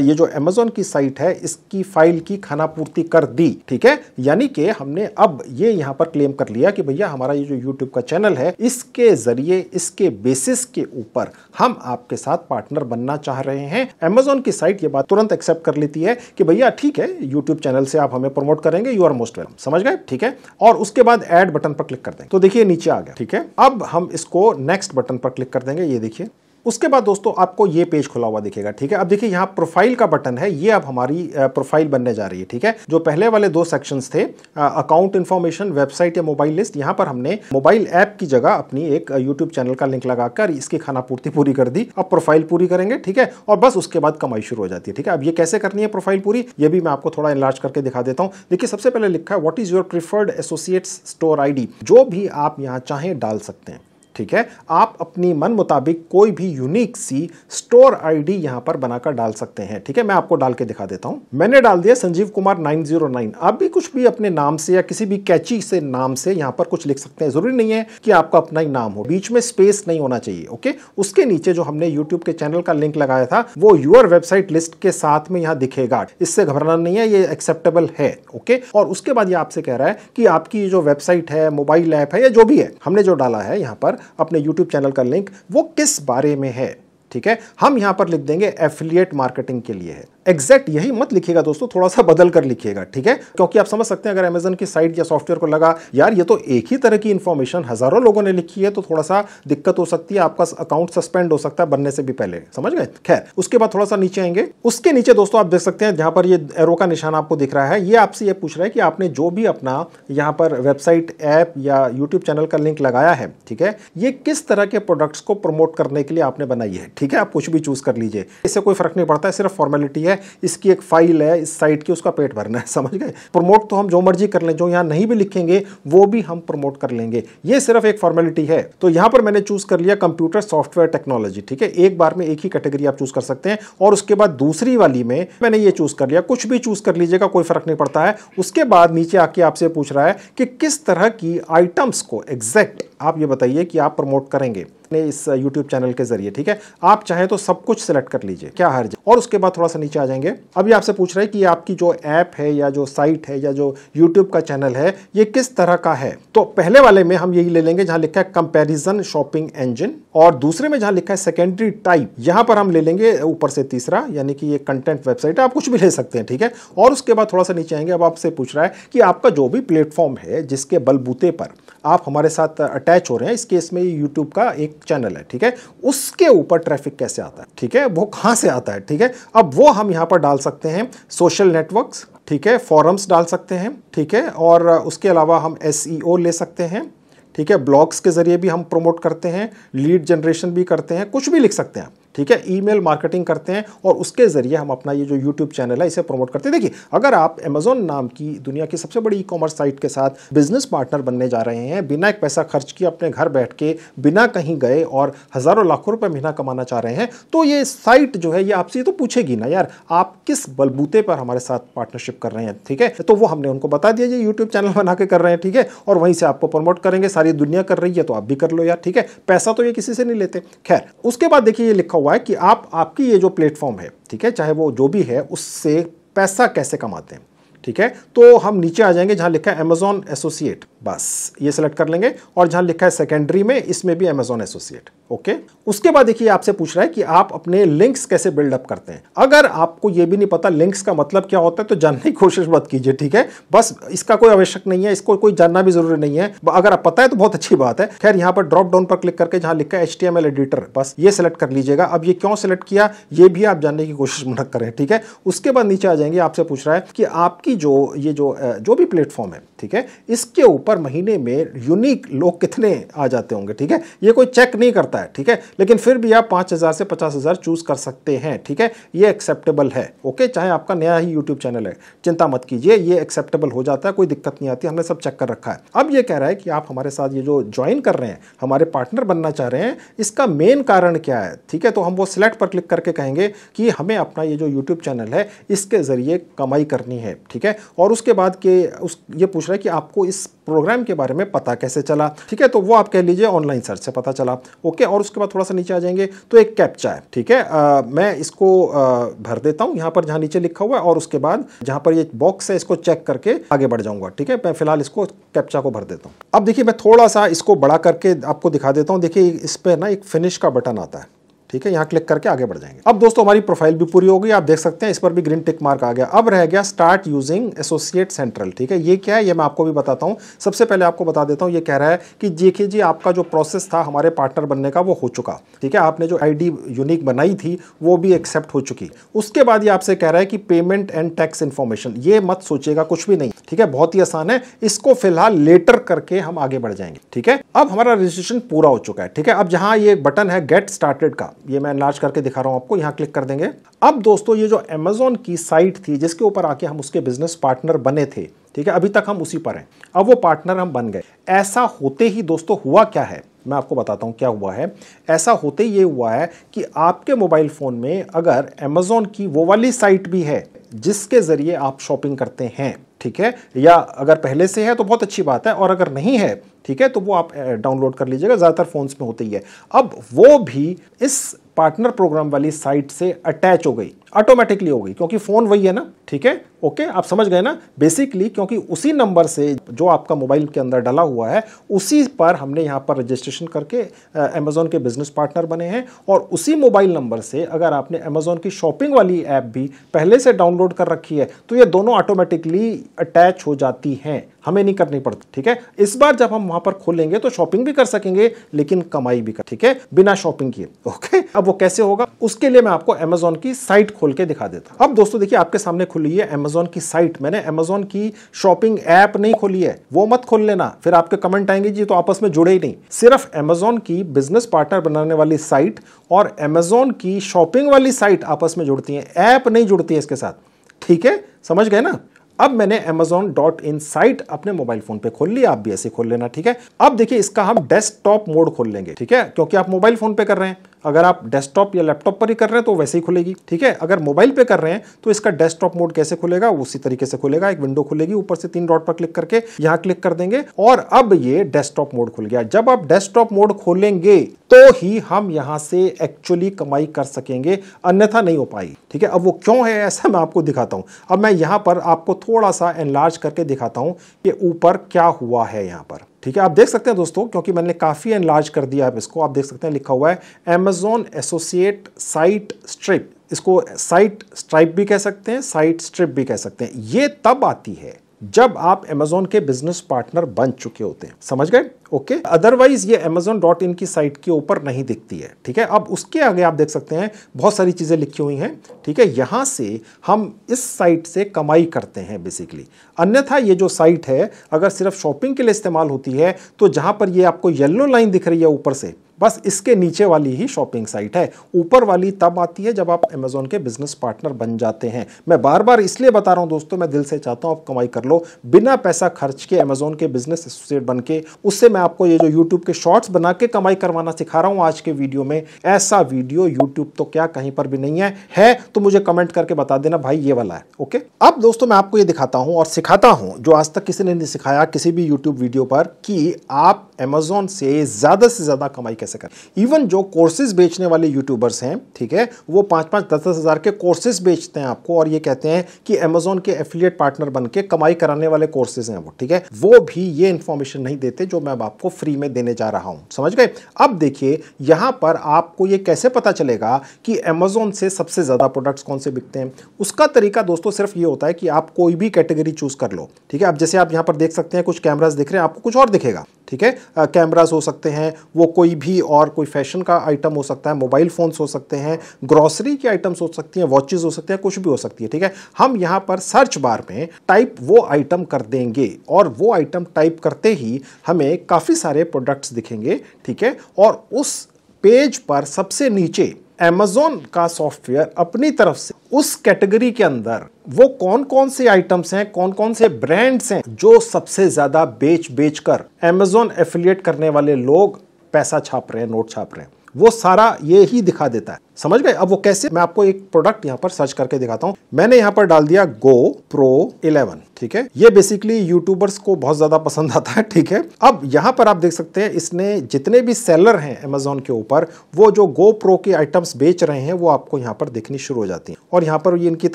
ये जो अमेजोन की साइट है इसकी फाइल की खानापूर्ति कर दी ठीक है यानी कि हमने अब ये यहाँ पर क्लेम कर लिया कि भैया हमारा ये जो यूट्यूब का चैनल है इसके जरिए इसके बेसिस के ऊपर हम आपके साथ पार्टनर बनना चाह रहे हैं अमेजोन की साइट ये बात तुरंत एक्सेप्ट कर लेती है कि भैया ठीक है यूट्यूब चैनल से आप हमें प्रमोट करेंगे यू आर मोस्ट वेलकम समझ गए ठीक है और उसके बाद बाद एड बटन पर क्लिक कर देंगे तो देखिए नीचे आ गया ठीक है अब हम इसको नेक्स्ट बटन पर क्लिक कर देंगे ये देखिए उसके बाद दोस्तों आपको ये पेज खुला हुआ दिखेगा ठीक है अब देखिए यहाँ प्रोफाइल का बटन है ये अब हमारी प्रोफाइल बनने जा रही है ठीक है जो पहले वाले दो सेक्शंस थे अकाउंट इन्फॉर्मेशन वेबसाइट या मोबाइल लिस्ट यहाँ पर हमने मोबाइल ऐप की जगह अपनी एक यूट्यूब चैनल का लिंक लगाकर इसकी खानापूर्ति पूरी कर दी अब प्रोफाइल पूरी करेंगे ठीक है और बस उसके बाद कमाई शुरू हो जाती है ठीक है अब ये कैसे करनी है प्रोफाइल पूरी ये भी मैं आपको थोड़ा इलाज करके दिखा देता हूँ देखिए सबसे पहले लिखा है what is your preferred associates store आई जो भी आप यहाँ चाहें डाल सकते हैं ठीक है आप अपनी मन मुताबिक कोई भी यूनिक सी स्टोर आईडी यहां पर बनाकर डाल सकते हैं ठीक है मैं आपको डाल के दिखा देता हूं मैंने डाल दिया संजीव कुमार 909 आप भी कुछ भी अपने नाम से या किसी भी कैची से नाम से यहां पर कुछ लिख सकते हैं जरूरी नहीं है कि आपका अपना ही नाम हो बीच में स्पेस नहीं होना चाहिए ओके उसके नीचे जो हमने यूट्यूब के चैनल का लिंक लगाया था वो यूर वेबसाइट लिस्ट के साथ में यहाँ दिखेगा इससे घबराना नहीं है ये एक्सेप्टेबल है ओके और उसके बाद ये आपसे कह रहा है कि आपकी जो वेबसाइट है मोबाइल ऐप है या जो भी है हमने जो डाला है यहाँ पर अपने यूट्यूब चैनल का लिंक वो किस बारे में है ठीक है हम यहां पर लिख देंगे एफिलिएट मार्केटिंग के लिए है एग्जैक्ट यही मत लिखिएगा दोस्तों थोड़ा सा बदल कर लिखिएगा ठीक है क्योंकि आप समझ सकते हैं अगर अमेजन की साइट या सॉफ्टवेयर को लगा यार ये तो एक ही तरह की इन्फॉर्मेशन हजारों लोगों ने लिखी है तो थोड़ा सा दिक्कत हो सकती है आपका अकाउंट सस्पेंड हो सकता है बनने से भी पहले समझ गए खैर उसके बाद थोड़ा सा नीचे आएंगे उसके नीचे दोस्तों आप देख सकते हैं जहां पर ये एरो का निशान आपको दिख रहा है ये आपसे ये पूछ रहा है कि आपने जो भी अपना यहाँ पर वेबसाइट ऐप या यूट्यूब चैनल का लिंक लगाया है ठीक है ये किस तरह के प्रोडक्ट्स को प्रमोट करने के लिए आपने बनाई है ठीक है आप कुछ भी चूज कर लीजिए इससे कोई फर्क नहीं पड़ता है सिर्फ फॉर्मेलिटी है इसकी एक फाइल है इस साइट की उसका पेट भरना है समझ गए प्रमोट तो हम जो मर्जी कर लें जो यहाँ नहीं भी लिखेंगे वो भी हम प्रमोट कर लेंगे ये सिर्फ एक फॉर्मेलिटी है तो यहाँ पर मैंने चूज कर लिया कंप्यूटर सॉफ्टवेयर टेक्नोलॉजी ठीक है एक बार में एक ही कैटेगरी आप चूज कर सकते हैं और उसके बाद दूसरी वाली में मैंने ये चूज कर लिया कुछ भी चूज कर लीजिएगा कोई फर्क नहीं पड़ता है उसके बाद नीचे आके आपसे पूछ रहा है कि किस तरह की आइटम्स को एग्जैक्ट आप ये बताइए कि आप प्रमोट करेंगे अपने इस यूट्यूब चैनल के जरिए ठीक है आप चाहे तो सब कुछ सेलेक्ट कर लीजिए क्या हर्ज और उसके बाद थोड़ा सा नीचे आ जाएंगे अभी आपसे पूछ रहे हैं कि आपकी जो ऐप है या जो साइट है या जो यूट्यूब का चैनल है ये किस तरह का है तो पहले वाले में हम यही ले लेंगे जहां लिखा है कंपेरिजन शॉपिंग इंजन और दूसरे में जहां लिखा है सेकेंडरी टाइप यहां पर हम ले लेंगे ऊपर से तीसरा यानी कि ये कंटेंट वेबसाइट है आप कुछ भी ले सकते हैं ठीक है और उसके बाद थोड़ा सा नीचे आएंगे अब आपसे पूछ रहा है कि आपका जो भी प्लेटफॉर्म है जिसके बलबूते पर आप हमारे साथ अटैच हो रहे हैं इस केस में ये यूट्यूब का एक चैनल है ठीक है उसके ऊपर ट्रैफिक कैसे आता है ठीक है वो कहाँ से आता है ठीक है अब वो हम यहाँ पर डाल सकते हैं सोशल नेटवर्क ठीक है फॉरम्स डाल सकते हैं ठीक है और उसके अलावा हम एस e ले सकते हैं ठीक है ब्लॉग्स के ज़रिए भी हम प्रोमोट करते हैं लीड जनरेशन भी करते हैं कुछ भी लिख सकते हैं ठीक है ईमेल मार्केटिंग करते हैं और उसके ज़रिए हम अपना ये जो यूट्यूब चैनल है इसे प्रमोट करते हैं देखिए अगर आप अमेजोन नाम की दुनिया की सबसे बड़ी ई कॉमर्स साइट के साथ बिजनेस पार्टनर बनने जा रहे हैं बिना एक पैसा खर्च किए अपने घर बैठ के बिना कहीं गए और हज़ारों लाखों रुपए महीना कमाना चाह रहे हैं तो ये साइट जो है ये आपसे तो पूछेगी ना यार आप किस बलबूते पर हमारे साथ पार्टनरशिप कर रहे हैं ठीक है तो वो हमने उनको बता दिया ये यूट्यूब चैनल बना के कर रहे हैं ठीक है और वहीं से आपको प्रमोट करेंगे सारी दुनिया कर रही है तो आप भी कर लो यार ठीक है पैसा तो ये किसी से नहीं लेते खैर उसके बाद देखिए ये लिखा हुआ है कि आप आपकी ये जो प्लेटफॉर्म है ठीक है चाहे वो जो भी है उससे पैसा कैसे कमाते हैं ठीक है तो हम नीचे आ जाएंगे जहाँ लिखा है अमेजोन एसोसिएट बस ये सिलेक्ट कर लेंगे और जहां लिखा है सेकेंडरी में इसमें भी अमेजोन एसोसिएट ओके उसके बाद देखिए आपसे पूछ रहा है कि आप अपने लिंक्स कैसे बिल्डअप करते हैं अगर आपको ये भी नहीं पता लिंक्स का मतलब क्या होता है तो जानने की कोशिश मत कीजिए ठीक है बस इसका कोई आवश्यक नहीं है इसको कोई जानना भी जरूरी नहीं है अगर आप पता है तो बहुत अच्छी बात है खैर यहाँ पर ड्रॉप डाउन पर क्लिक करके जहां लिखा है एच एडिटर बस ये सिलेक्ट कर लीजिएगा अब ये क्यों सिलेक्ट किया ये भी आप जानने की कोशिश मत करें ठीक है उसके बाद नीचे आ जाएंगे आपसे पूछ रहा है कि आपकी जो ये जो जो भी प्लेटफॉर्म है ठीक है इसके ऊपर महीने में यूनिक लोग कितने आ जाते होंगे ठीक है ये कोई चेक नहीं करता है ठीक है लेकिन फिर भी आप पाँच हज़ार से पचास हज़ार चूज़ कर सकते हैं ठीक है ये एक्सेप्टेबल है ओके चाहे आपका नया ही यूट्यूब चैनल है चिंता मत कीजिए ये एक्सेप्टेबल हो जाता है कोई दिक्कत नहीं आती हमने सब चेक कर रखा है अब ये कह रहा है कि आप हमारे साथ ये जो ज्वाइन कर रहे हैं हमारे पार्टनर बनना चाह रहे हैं इसका मेन कारण क्या है ठीक है तो हम वो सिलेक्ट पर क्लिक करके कहेंगे कि हमें अपना ये जो यूट्यूब चैनल है इसके ज़रिए कमाई करनी है ठीक है और उसके बाद के उस ये पूछ रहा है कि आपको इस प्रोग्राम के बारे में पता कैसे चला ठीक है तो वो आप कह लीजिए ऑनलाइन सर्च से पता चला ओके और उसके बाद थोड़ा सा नीचे आ जाएंगे तो एक कैप्चा है ठीक है आ, मैं इसको आ, भर देता हूँ यहाँ पर जहाँ नीचे लिखा हुआ है और उसके बाद जहाँ पर ये बॉक्स है इसको चेक करके आगे बढ़ जाऊँगा ठीक है मैं फिलहाल इसको कैप्चा को भर देता हूँ अब देखिए मैं थोड़ा सा इसको बड़ा करके आपको दिखा देता हूँ देखिए इस पर ना एक फिनिश का बटन आता है ठीक है यहाँ क्लिक करके आगे बढ़ जाएंगे अब दोस्तों हमारी प्रोफाइल भी पूरी हो गई आप देख सकते हैं इस पर भी ग्रीन टिक मार्क आ गया अब रह गया स्टार्ट यूजिंग एसोसिएट सेंट्रल ठीक है ये क्या है ये मैं आपको भी बताता हूँ सबसे पहले आपको बता देता हूँ ये कह रहा है कि देखिए जी आपका जो प्रोसेस था हमारे पार्टनर बनने का वो हो चुका ठीक है आपने जो आई यूनिक बनाई थी वो भी एक्सेप्ट हो चुकी उसके बाद ये आपसे कह रहा है कि पेमेंट एंड टैक्स इन्फॉर्मेशन ये मत सोचिएगा कुछ भी नहीं ठीक है बहुत ही आसान है इसको फिलहाल लेटर करके हम आगे बढ़ जाएंगे ठीक है अब हमारा रजिस्ट्रेशन पूरा हो चुका है ठीक है अब जहाँ ये बटन है गेट स्टार्टेड का ये मैं लार्ज करके दिखा रहा हूँ आपको यहाँ क्लिक कर देंगे अब दोस्तों ये जो अमेजोन की साइट थी जिसके ऊपर आके हम उसके बिजनेस पार्टनर बने थे ठीक है अभी तक हम उसी पर हैं अब वो पार्टनर हम बन गए ऐसा होते ही दोस्तों हुआ क्या है मैं आपको बताता हूँ क्या हुआ है ऐसा होते ये हुआ है कि आपके मोबाइल फ़ोन में अगर अमेजोन की वो वाली साइट भी है जिसके ज़रिए आप शॉपिंग करते हैं ठीक है या अगर पहले से है तो बहुत अच्छी बात है और अगर नहीं है ठीक है तो वो आप डाउनलोड कर लीजिएगा ज़्यादातर फ़ोन्स में होती है अब वो भी इस पार्टनर प्रोग्राम वाली साइट से अटैच हो गई ऑटोमेटिकली होगी क्योंकि फ़ोन वही है ना ठीक है ओके आप समझ गए ना बेसिकली क्योंकि उसी नंबर से जो आपका मोबाइल के अंदर डला हुआ है उसी पर हमने यहाँ पर रजिस्ट्रेशन करके अमेज़ोन के बिजनेस पार्टनर बने हैं और उसी मोबाइल नंबर से अगर आपने अमेज़ोन की शॉपिंग वाली ऐप भी पहले से डाउनलोड कर रखी है तो ये दोनों ऑटोमेटिकली अटैच हो जाती हैं हमें नहीं करनी पड़ती ठीक है इस बार जब हम वहां पर खोलेंगे तो शॉपिंग भी कर सकेंगे लेकिन कमाई भी कर ठीक है बिना शॉपिंग किए ओके अब वो कैसे होगा उसके लिए मैं आपको अमेजोन की साइट खोल के दिखा देता अब दोस्तों देखिए आपके सामने खुली है अमेजोन की साइट मैंने अमेजोन की शॉपिंग ऐप नहीं खोली है वो मत खोल लेना फिर आपके कमेंट आएंगे जी तो आपस में जुड़े ही नहीं सिर्फ अमेजोन की बिजनेस पार्टनर बनाने वाली साइट और अमेजोन की शॉपिंग वाली साइट आपस में जुड़ती है ऐप नहीं जुड़ती है इसके साथ ठीक है समझ गए ना अब मैंने अमेजोन डॉट इन साइट अपने मोबाइल फोन पे खोल लिया आप भी ऐसे खोल लेना ठीक है अब देखिए इसका हम डेस्कटॉप मोड खोल लेंगे ठीक है क्योंकि आप मोबाइल फोन पे कर रहे हैं अगर आप डेस्कटॉप या लैपटॉप पर ही कर रहे हैं तो वैसे ही खुलेगी ठीक है अगर मोबाइल पे कर रहे हैं तो इसका डेस्कटॉप मोड कैसे खुलेगा उसी तरीके से खुलेगा एक विंडो खुलेगी ऊपर से तीन डॉट पर क्लिक करके यहां क्लिक कर देंगे और अब ये डेस्कटॉप मोड खुल गया जब आप डेस्कटॉप मोड खोलेंगे तो ही हम यहां से एक्चुअली कमाई कर सकेंगे अन्यथा नहीं हो पाएगी ठीक है अब वो क्यों है ऐसा मैं आपको दिखाता हूं अब मैं यहाँ पर आपको थोड़ा सा एनलार्ज करके दिखाता हूं कि ऊपर क्या हुआ है यहाँ पर ठीक है आप देख सकते हैं दोस्तों क्योंकि मैंने काफ़ी एनलार्ज कर दिया है इसको आप देख सकते हैं लिखा हुआ है अमेजोन एसोसिएट साइट स्ट्रिप इसको साइट स्ट्राइप भी कह सकते हैं साइट स्ट्रिप भी कह सकते हैं ये तब आती है जब आप अमेजोन के बिजनेस पार्टनर बन चुके होते हैं समझ गए ओके अदरवाइज ये अमेजोन डॉट इन की साइट के ऊपर नहीं दिखती है ठीक है अब उसके आगे आप देख सकते हैं बहुत सारी चीज़ें लिखी हुई हैं ठीक है यहाँ से हम इस साइट से कमाई करते हैं बेसिकली अन्यथा ये जो साइट है अगर सिर्फ शॉपिंग के लिए इस्तेमाल होती है तो जहाँ पर ये आपको येल्लो लाइन दिख रही है ऊपर से बस इसके नीचे वाली ही शॉपिंग साइट है ऊपर वाली तब आती है जब आप अमेजोन के बिजनेस पार्टनर बन जाते हैं मैं बार बार इसलिए बता रहा हूं दोस्तों मैं दिल से चाहता हूं आप कमाई कर लो बिना पैसा खर्च के अमेजोन के बिजनेस एसोसिएट बन के उससे मैं आपको ये जो यूट्यूब के शॉर्ट्स बना के कमाई करवाना सिखा रहा हूँ आज के वीडियो में ऐसा वीडियो यूट्यूब तो क्या कहीं पर भी नहीं है है तो मुझे कमेंट करके बता देना भाई ये वाला है ओके अब दोस्तों मैं आपको ये दिखाता हूँ और सिखाता हूँ जो आज तक किसी ने नहीं सिखाया किसी भी यूट्यूब वीडियो पर कि आप अमेजोन से ज़्यादा से ज़्यादा कमाई कैसे कर इवन जो कोर्सेज बेचने वाले यूट्यूबर्स हैं ठीक है वो पाँच पाँच दस दस हज़ार के कोर्सेज बेचते हैं आपको और ये कहते हैं कि अमेजोन के एफिलियट पार्टनर बन के कमाई कराने वाले कोर्सेज हैं वो ठीक है वो भी ये इन्फॉर्मेशन नहीं देते जो मैं अब आपको फ्री में देने जा रहा हूँ समझ गए अब देखिए यहाँ पर आपको ये कैसे पता चलेगा कि अमेजोन से सबसे ज़्यादा प्रोडक्ट्स कौन से बिकते हैं उसका तरीका दोस्तों सिर्फ ये होता है कि आप कोई भी कैटेगरी चूज़ कर लो ठीक है अब जैसे आप यहाँ पर देख सकते हैं कुछ कैमराज दिख रहे हैं आपको कुछ और दिखेगा ठीक है कैमराज हो सकते हैं वो कोई भी भी और कोई फैशन का आइटम हो सकता है मोबाइल फ़ोन्स हो सकते हैं ग्रॉसरी के आइटम्स हो सकती हैं वॉचेज़ हो सकते हैं कुछ भी हो सकती है ठीक है हम यहाँ पर सर्च बार में टाइप वो आइटम कर देंगे और वो आइटम टाइप करते ही हमें काफ़ी सारे प्रोडक्ट्स दिखेंगे ठीक है और उस पेज पर सबसे नीचे Amazon का सॉफ्टवेयर अपनी तरफ से उस कैटेगरी के अंदर वो कौन कौन से आइटम्स हैं कौन कौन से ब्रांड्स हैं जो सबसे ज़्यादा बेच बेच कर अमेजोन एफिलिएट करने वाले लोग पैसा छाप रहे हैं नोट छाप रहे हैं वो सारा ये ही दिखा देता है समझ गए अब वो कैसे मैं आपको एक प्रोडक्ट यहाँ पर सर्च करके दिखाता हूँ मैंने यहाँ पर डाल दिया गो प्रो 11 ठीक है ये बेसिकली यूट्यूबर्स को बहुत ज्यादा पसंद आता है ठीक है अब यहाँ पर आप देख सकते हैं इसने जितने भी सेलर हैं अमेजोन के ऊपर वो जो गो प्रो के आइटम्स बेच रहे हैं वो आपको यहाँ पर दिखनी शुरू हो जाती है और यहाँ पर ये इनकी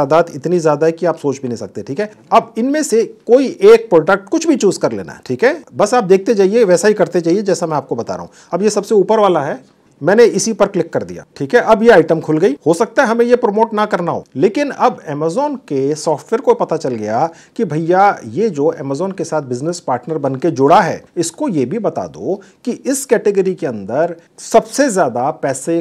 तादाद इतनी ज्यादा है कि आप सोच भी नहीं सकते ठीक है अब इनमें से कोई एक प्रोडक्ट कुछ भी चूज कर लेना ठीक है बस आप देखते जाइए वैसा ही करते जाइए जैसा मैं आपको बता रहा हूँ अब ये सबसे ऊपर वाला है मैंने इसी पर क्लिक कर दिया ठीक है अब ये आइटम खुल गई हो सकता है हमें ये प्रमोट ना करना हो लेकिन अब अमेजोन के सॉफ्टवेयर को पता चल गया कि भैया ये जो अमेजोन के साथ बिजनेस पार्टनर बन के जुड़ा है इसको ये भी बता दो कि इस कैटेगरी के अंदर सबसे ज्यादा पैसे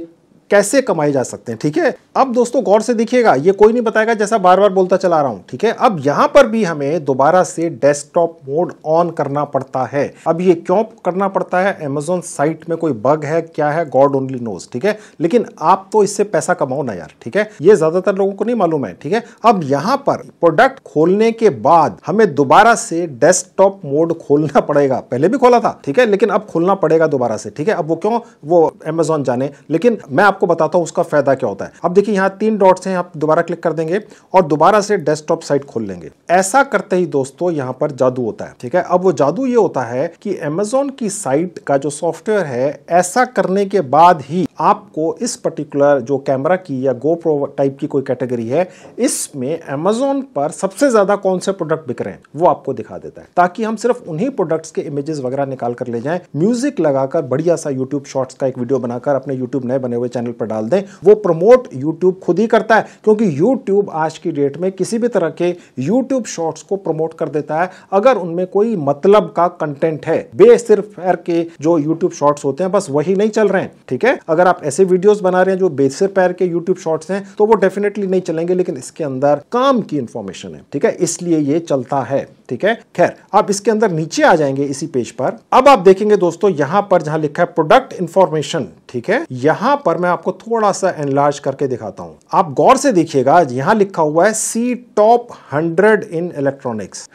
कैसे कमाए जा सकते हैं ठीक है अब दोस्तों गौर से देखिएगा ये कोई नहीं बताएगा जैसा बार बार बोलता चला रहा हूं ठीक है अब यहाँ पर भी हमें दोबारा से डेस्कटॉप मोड ऑन करना पड़ता है अब ये क्यों करना पड़ता है अमेजोन साइट में कोई बग है क्या है गॉड ओनली नोज ठीक है लेकिन आप तो इससे पैसा कमाओ ना यार ठीक है ये ज्यादातर लोगों को नहीं मालूम है ठीक है अब यहाँ पर प्रोडक्ट खोलने के बाद हमें दोबारा से डेस्कटॉप मोड खोलना पड़ेगा पहले भी खोला था ठीक है लेकिन अब खोलना पड़ेगा दोबारा से ठीक है अब वो क्यों वो अमेजोन जाने लेकिन मैं आप आपको बताता हूँ उसका फायदा क्या होता है अब देखिए यहाँ तीन डॉट्स हैं आप दोबारा क्लिक कर देंगे और दोबारा से डेस्कटॉप साइट खोल लेंगे ऐसा करते ही दोस्तों यहाँ पर जादू होता है ठीक है अब वो जादू ये होता है कि अमेजोन की साइट का जो सॉफ्टवेयर है ऐसा करने के बाद ही आपको इस पर्टिकुलर जो कैमरा की या गोप्रो टाइप की कोई कैटेगरी है इसमें अमेजोन पर सबसे ज़्यादा कौन से प्रोडक्ट बिक रहे हैं वो आपको दिखा देता है ताकि हम सिर्फ उन्हीं प्रोडक्ट्स के इमेजेस वगैरह निकाल कर ले जाए म्यूजिक लगाकर बढ़िया सा यूट्यूब शॉर्ट्स का एक वीडियो बनाकर अपने यूट्यूब नए बने हुए चैनल पर डाल दें वो प्रमोट यूट्यूब खुद ही करता है क्योंकि यूट्यूब आज की डेट में किसी भी तरह के यूट्यूब शॉर्ट्स को प्रमोट कर देता है अगर उनमें कोई मतलब का कंटेंट है बे सिर्फ के जो यूट्यूब शॉर्ट्स होते हैं बस वही नहीं चल रहे हैं ठीक है अगर आप ऐसे वीडियोस बना रहे हैं जो बेसर पैर के यूट्यूब शॉर्ट्स हैं तो वो डेफिनेटली नहीं चलेंगे लेकिन इसके अंदर काम की इंफॉर्मेशन है ठीक है इसलिए ये चलता है ठीक है खैर आप इसके अंदर नीचे आ जाएंगे इसी पेज पर अब आप देखेंगे दोस्तों यहां पर जहां लिखा है प्रोडक्ट इंफॉर्मेशन ठीक है यहां पर मैं आपको थोड़ा सा एनलार्ज करके दिखाता हूं आप गौर से देखिएगा यहां लिखा हुआ है see top hundred in electronics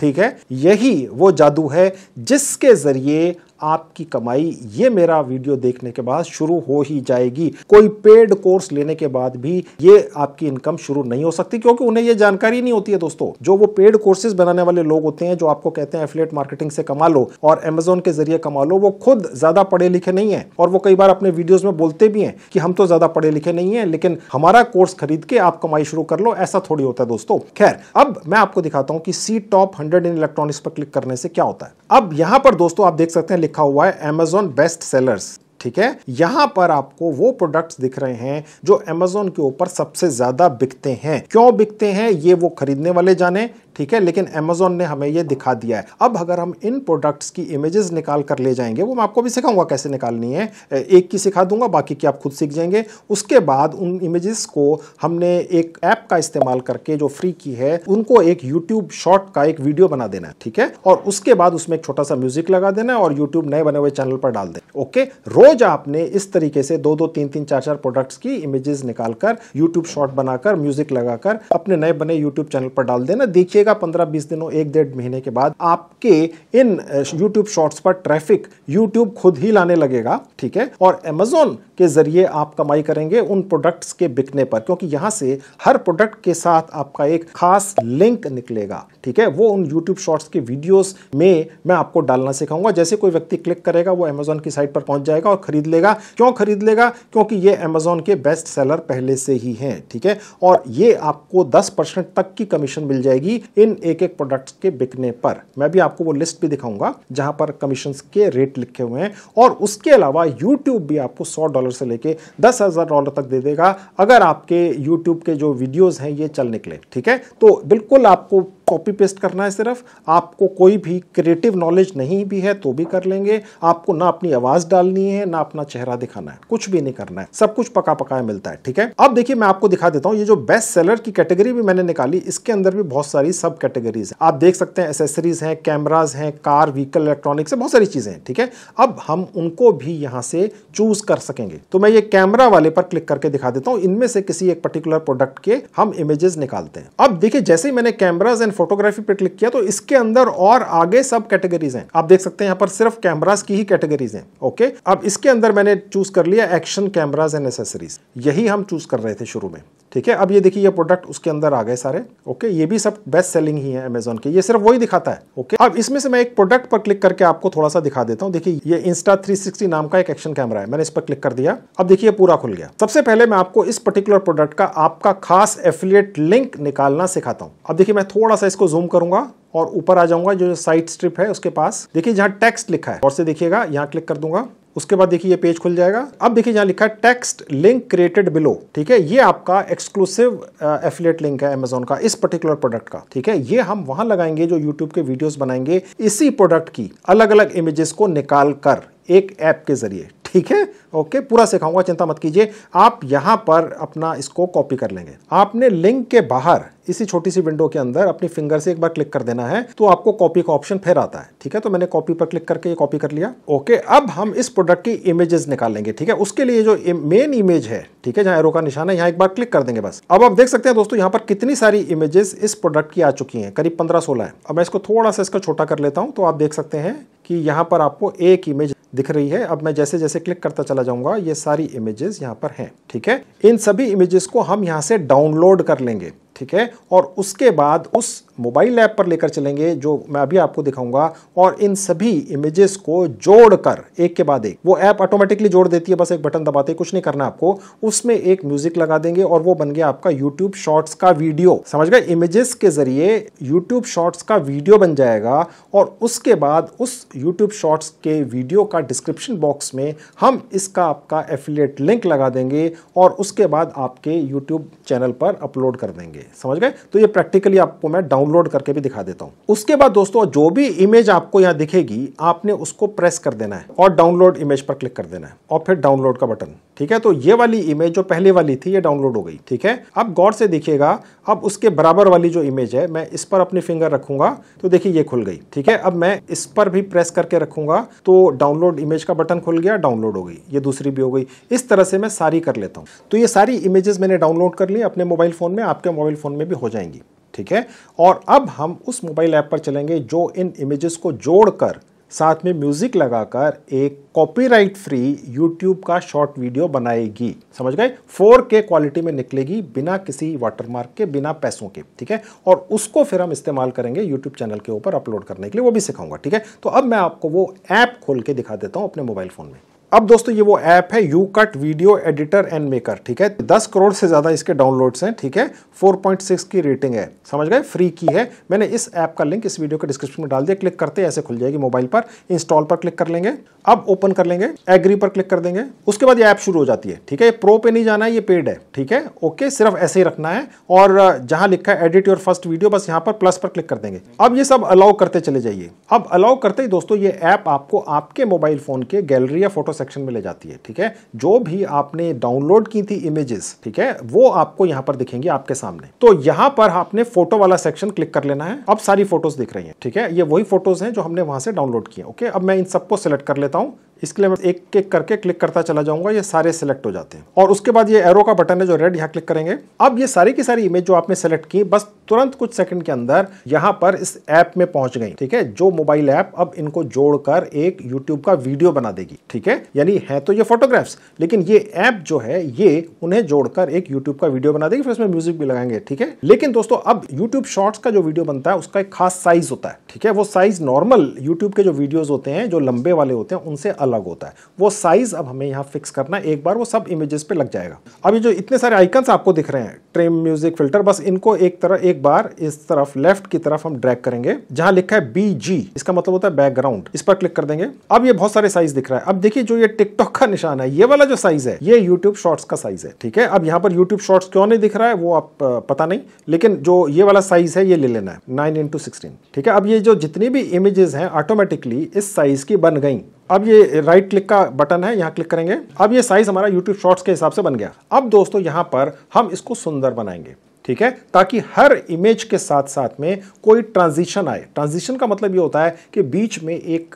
ठीक है यही वो जादू है जिसके जरिए आपकी कमाई ये मेरा वीडियो देखने के बाद शुरू हो ही जाएगी कोई पेड कोर्स लेने के बाद भी ये आपकी इनकम शुरू नहीं हो सकती क्योंकि उन्हें ये जानकारी नहीं होती है दोस्तों जो वो पेड कोर्सेज बनाने वाले लोग होते हैं जो आपको कहते हैं एफिलेट मार्केटिंग से कमा लो और अमेजोन के जरिए कमा लो वो खुद ज्यादा पढ़े लिखे नहीं है और वो कई बार अपने वीडियोज में बोलते भी हैं कि हम तो ज्यादा पढ़े लिखे नहीं है लेकिन हमारा कोर्स खरीद के आप कमाई शुरू कर लो ऐसा थोड़ी होता है दोस्तों खैर अब मैं आपको दिखाता हूँ कि see top hundred in electronics पर क्लिक करने से क्या होता है अब यहां पर दोस्तों आप देख सकते हैं लिखा हुआ है एमेजॉन बेस्ट सेलर्स ठीक है यहां पर आपको वो प्रोडक्ट्स दिख रहे हैं जो एमेजोन के ऊपर सबसे ज्यादा बिकते हैं क्यों बिकते हैं ये वो खरीदने वाले जाने ठीक है लेकिन अमेजोन ने हमें ये दिखा दिया है अब अगर हम इन प्रोडक्ट्स की इमेजेस निकाल कर ले जाएंगे वो मैं आपको भी सिखाऊंगा कैसे निकालनी है एक की सिखा दूंगा बाकी की आप खुद सीख जाएंगे उसके बाद उन इमेजेस को हमने एक ऐप का इस्तेमाल करके जो फ्री की है उनको एक यूट्यूब शॉर्ट का एक वीडियो बना देना है ठीक है और उसके बाद उसमें एक छोटा सा म्यूजिक लगा देना है और यूट्यूब नए बने हुए चैनल पर डाल देना ओके रोज आपने इस तरीके से दो दो तीन तीन चार चार प्रोडक्ट्स की इमेजेस निकालकर यूट्यूब शॉर्ट बनाकर म्यूजिक लगाकर अपने नए बने यूट्यूब चैनल पर डाल देना देखिएगा देखिएगा पंद्रह बीस दिनों एक डेढ़ महीने के बाद आपके इन YouTube शॉर्ट्स पर ट्रैफिक YouTube खुद ही लाने लगेगा ठीक है और Amazon के जरिए आप कमाई करेंगे उन प्रोडक्ट्स के बिकने पर क्योंकि यहां से हर प्रोडक्ट के साथ आपका एक खास लिंक निकलेगा ठीक है वो उन YouTube शॉर्ट्स के वीडियोस में मैं आपको डालना सिखाऊंगा जैसे कोई व्यक्ति क्लिक करेगा वो Amazon की साइट पर पहुंच जाएगा और खरीद लेगा क्यों खरीद लेगा क्योंकि ये Amazon के बेस्ट सेलर पहले से ही हैं ठीक है और ये आपको 10 परसेंट तक की कमीशन मिल जाएगी इन एक एक प्रोडक्ट्स के बिकने पर मैं भी आपको वो लिस्ट भी दिखाऊंगा जहां पर कमीशन के रेट लिखे हुए हैं और उसके अलावा यूट्यूब भी आपको सौ डॉलर से लेके दस हज़ार डॉलर तक दे देगा अगर आपके यूट्यूब के जो वीडियोज़ हैं ये चल निकले ठीक है तो बिल्कुल आपको कॉपी पेस्ट करना है सिर्फ आपको कोई भी क्रिएटिव नॉलेज नहीं भी है तो भी कर लेंगे आपको ना अपनी आवाज डालनी है ना अपना चेहरा दिखाना है कुछ भी नहीं करना है सब कुछ पका पकाया मिलता है ठीक है अब देखिए मैं आपको दिखा देता हूं ये जो बेस्ट सेलर की कैटेगरी भी मैंने निकाली इसके अंदर भी बहुत सारी सब सब कैटेगरीज आप देख सकते हैं एसेसरीज हैं कैमराज हैं कार व्हीकल इलेक्ट्रॉनिक्स बहुत सारी चीज़ें हैं ठीक है अब हम उनको भी यहां से चूज कर सकेंगे तो मैं ये कैमरा वाले पर क्लिक करके दिखा देता हूं इनमें से किसी एक पर्टिकुलर प्रोडक्ट के हम इमेजेस निकालते हैं अब देखिए जैसे ही मैंने कैमराज एंड फोटोग्राफी पर क्लिक किया तो इसके अंदर और आगे सब कैटेगरीज हैं आप देख सकते हैं यहां पर सिर्फ कैमराज की ही कैटेगरीज हैं ओके अब इसके अंदर मैंने चूज कर लिया एक्शन कैमराज एंड एसेसरीज यही हम चूज कर रहे थे शुरू में ठीक है अब ये देखिए ये प्रोडक्ट उसके अंदर आ गए सारे ओके ये भी सब बेस्ट सेलिंग ही है अमेजोन के ये सिर्फ वही दिखाता है ओके अब इसमें से मैं एक प्रोडक्ट पर क्लिक करके आपको थोड़ा सा दिखा देता हूँ देखिए ये इंस्टा 360 नाम का एक एक्शन कैमरा है मैंने इस पर क्लिक कर दिया अब देखिए पूरा खुल गया सबसे पहले मैं आपको इस पर्टिकुलर प्रोडक्ट का आपका खास एफिलियट लिंक निकालना सिखाता हूँ अब देखिए मैं थोड़ा सा इसको जूम करूंगा और ऊपर आ जाऊंगा जो साइड स्ट्रिप है उसके पास देखिए जहाँ टेक्स्ट लिखा है और से देखिएगा यहाँ क्लिक कर दूंगा उसके बाद देखिए ये पेज खुल जाएगा अब देखिए यहाँ लिखा है टेक्स्ट लिंक क्रिएटेड बिलो ठीक है ये आपका एक्सक्लूसिव एफिलेट लिंक है अमेजोन का इस पर्टिकुलर प्रोडक्ट का ठीक है ये हम वहां लगाएंगे जो यूट्यूब के वीडियोस बनाएंगे इसी प्रोडक्ट की अलग अलग इमेजेस को निकाल कर एक ऐप के जरिए ठीक है ओके पूरा सिखाऊंगा चिंता मत कीजिए आप यहाँ पर अपना इसको कॉपी कर लेंगे आपने लिंक के बाहर इसी छोटी सी विंडो के अंदर अपनी फिंगर से एक बार क्लिक कर देना है तो आपको कॉपी का ऑप्शन फिर आता है ठीक है तो मैंने कॉपी पर क्लिक करके ये कॉपी कर लिया ओके अब हम इस प्रोडक्ट की इमेजेस निकालेंगे ठीक है उसके लिए जो मेन इमेज है ठीक है जहां एरो का निशान है यहां एक बार क्लिक कर देंगे बस अब आप देख सकते हैं दोस्तों यहाँ पर कितनी सारी इमेजेस इस प्रोडक्ट की आ चुकी है करीब पंद्रह सोलह है अब मैं इसको थोड़ा सा इसका छोटा कर लेता हूं तो आप देख सकते हैं कि यहाँ पर आपको एक इमेज दिख रही है अब मैं जैसे जैसे क्लिक करता चला जाऊंगा ये सारी इमेजेस यहाँ पर हैं ठीक है इन सभी इमेजेस को हम यहाँ से डाउनलोड कर लेंगे ठीक है और उसके बाद उस मोबाइल ऐप पर लेकर चलेंगे जो मैं अभी आपको दिखाऊंगा और इन सभी इमेजेस को जोड़कर एक के बाद एक वो ऐप ऑटोमेटिकली जोड़ देती है बस एक बटन दबाते कुछ नहीं करना आपको उसमें एक म्यूजिक लगा देंगे और वो बन गया आपका यूट्यूब शॉर्ट्स का वीडियो समझ गए इमेजेस के जरिए यूट्यूब शॉर्ट्स का वीडियो बन जाएगा और उसके बाद उस यूट्यूब शॉर्ट्स के वीडियो का डिस्क्रिप्शन बॉक्स में हम इसका आपका एफिलेट लिंक लगा देंगे और उसके बाद आपके यूट्यूब चैनल पर अपलोड कर देंगे समझ गए तो ये प्रैक्टिकली आपको मैं डाउन डाउनलोड करके भी दिखा देता हूँ उसके बाद दोस्तों जो भी इमेज आपको यहाँ दिखेगी आपने उसको प्रेस कर देना है और डाउनलोड इमेज पर क्लिक कर देना है और फिर डाउनलोड का बटन ठीक है तो ये वाली इमेज जो पहले वाली थी ये डाउनलोड हो गई ठीक है अब गौर से देखिएगा अब उसके बराबर वाली जो इमेज है मैं इस पर अपनी फिंगर रखूंगा तो देखिए ये खुल गई ठीक है अब मैं इस पर भी प्रेस करके रखूंगा तो डाउनलोड इमेज का बटन खुल गया डाउनलोड हो गई ये दूसरी भी हो गई इस तरह से मैं सारी कर लेता हूँ तो ये सारी इमेजेस मैंने डाउनलोड कर ली अपने मोबाइल फ़ोन में आपके मोबाइल फ़ोन में भी हो जाएंगी ठीक है और और अब हम उस मोबाइल ऐप पर चलेंगे जो इन इमेजेस को जोड़कर साथ में म्यूजिक लगाकर एक कॉपीराइट फ्री यूट्यूब का शॉर्ट वीडियो बनाएगी समझ गए 4K क्वालिटी में निकलेगी बिना किसी वाटरमार्क के बिना पैसों के ठीक है और उसको फिर हम इस्तेमाल करेंगे यूट्यूब चैनल के ऊपर अपलोड करने के लिए वो भी सिखाऊंगा ठीक है तो अब मैं आपको वो ऐप खोल के दिखा देता हूँ अपने मोबाइल फ़ोन में अब दोस्तों ये वो ऐप है you cut video editor and maker ठीक है 10 करोड़ से ज़्यादा इसके डाउनलोड्स हैं ठीक है 4.6 की रेटिंग है समझ गए फ्री की है मैंने इस ऐप का लिंक इस वीडियो के डिस्क्रिप्शन में डाल दिया क्लिक करते ऐसे खुल जाएगी मोबाइल पर इंस्टॉल पर क्लिक कर लेंगे अब ओपन कर लेंगे एग्री पर क्लिक कर देंगे उसके बाद ये ऐप शुरू हो जाती है ठीक है प्रो पे नहीं जाना है ये पेड है ठीक है ओके सिर्फ ऐसे ही रखना है और जहां लिखा है एडिट योर फर्स्ट वीडियो बस यहाँ पर प्लस पर क्लिक कर देंगे अब ये सब अलाउ करते चले जाइए अब अलाउ करते ही दोस्तों ये ऐप आपको आपके मोबाइल फोन के गैलरी या फोटो सेक्शन में ले जाती है ठीक है जो भी आपने डाउनलोड की थी इमेजेस ठीक है वो आपको यहाँ पर दिखेंगे आपके सामने तो यहाँ पर आपने फोटो वाला सेक्शन क्लिक कर लेना है अब सारी फोटोज दिख रही है ठीक है ये वही फोटोज हैं जो हमने वहां से डाउनलोड किए ओके अब मैं इन सबको सिलेक्ट कर लेता हूँ इसके लिए मैं एक एक करके क्लिक करता चला जाऊंगा ये सारे सिलेक्ट हो जाते हैं और उसके बाद ये एरो का बटन है जो रेड यहाँ क्लिक करेंगे अब ये सारी की सारी इमेज जो आपने सेलेक्ट की बस तुरंत कुछ सेकंड के अंदर यहाँ पर इस ऐप में पहुंच गई ठीक है जो मोबाइल ऐप अब इनको जोड़कर एक यूट्यूब का वीडियो बना देगी ठीक है यानी है तो ये फोटोग्राफ्स लेकिन ये ऐप जो है ये उन्हें जोड़कर एक यूट्यूब का वीडियो बना देगी फिर उसमें म्यूजिक भी लगाएंगे ठीक है लेकिन दोस्तों अब यूट्यूब शॉर्ट्स का जो वीडियो बनता है उसका एक खास साइज होता है ठीक है वो साइज नॉर्मल यूट्यूब के जो वीडियोज होते हैं जो लंबे वाले होते हैं उनसे अलग होता है वो साइज़ अब हमें यहाँ फिक्स करना है एक बार वो सब इमेजेस पे लग जाएगा अब ये जो इतने सारे आइकन्स आपको दिख रहे हैं ट्रेम म्यूजिक फिल्टर बस इनको एक तरह एक बार इस तरफ लेफ्ट की तरफ हम ड्रैग करेंगे जहां लिखा है बी जी इसका मतलब होता है बैकग्राउंड इस पर क्लिक कर देंगे अब ये बहुत सारे साइज दिख रहा है अब देखिए जो ये टिकटॉक का निशान है ये वाला जो साइज है ये यूट्यूब शॉर्ट्स का साइज है ठीक है अब यहाँ पर यूट्यूब शॉर्ट्स क्यों नहीं दिख रहा है वो आप पता नहीं लेकिन जो ये वाला साइज है ये ले लेना है नाइन इंटू सिक्सटीन ठीक है अब ये जो जितनी भी इमेजेस हैं ऑटोमेटिकली इस साइज की बन गई अब ये राइट क्लिक का बटन है यहाँ क्लिक करेंगे अब ये साइज़ हमारा यूट्यूब शॉर्ट्स के हिसाब से बन गया अब दोस्तों यहाँ पर हम इसको सुंदर बनाएंगे ठीक है ताकि हर इमेज के साथ साथ में कोई ट्रांजिशन आए ट्रांजिशन का मतलब ये होता है कि बीच में एक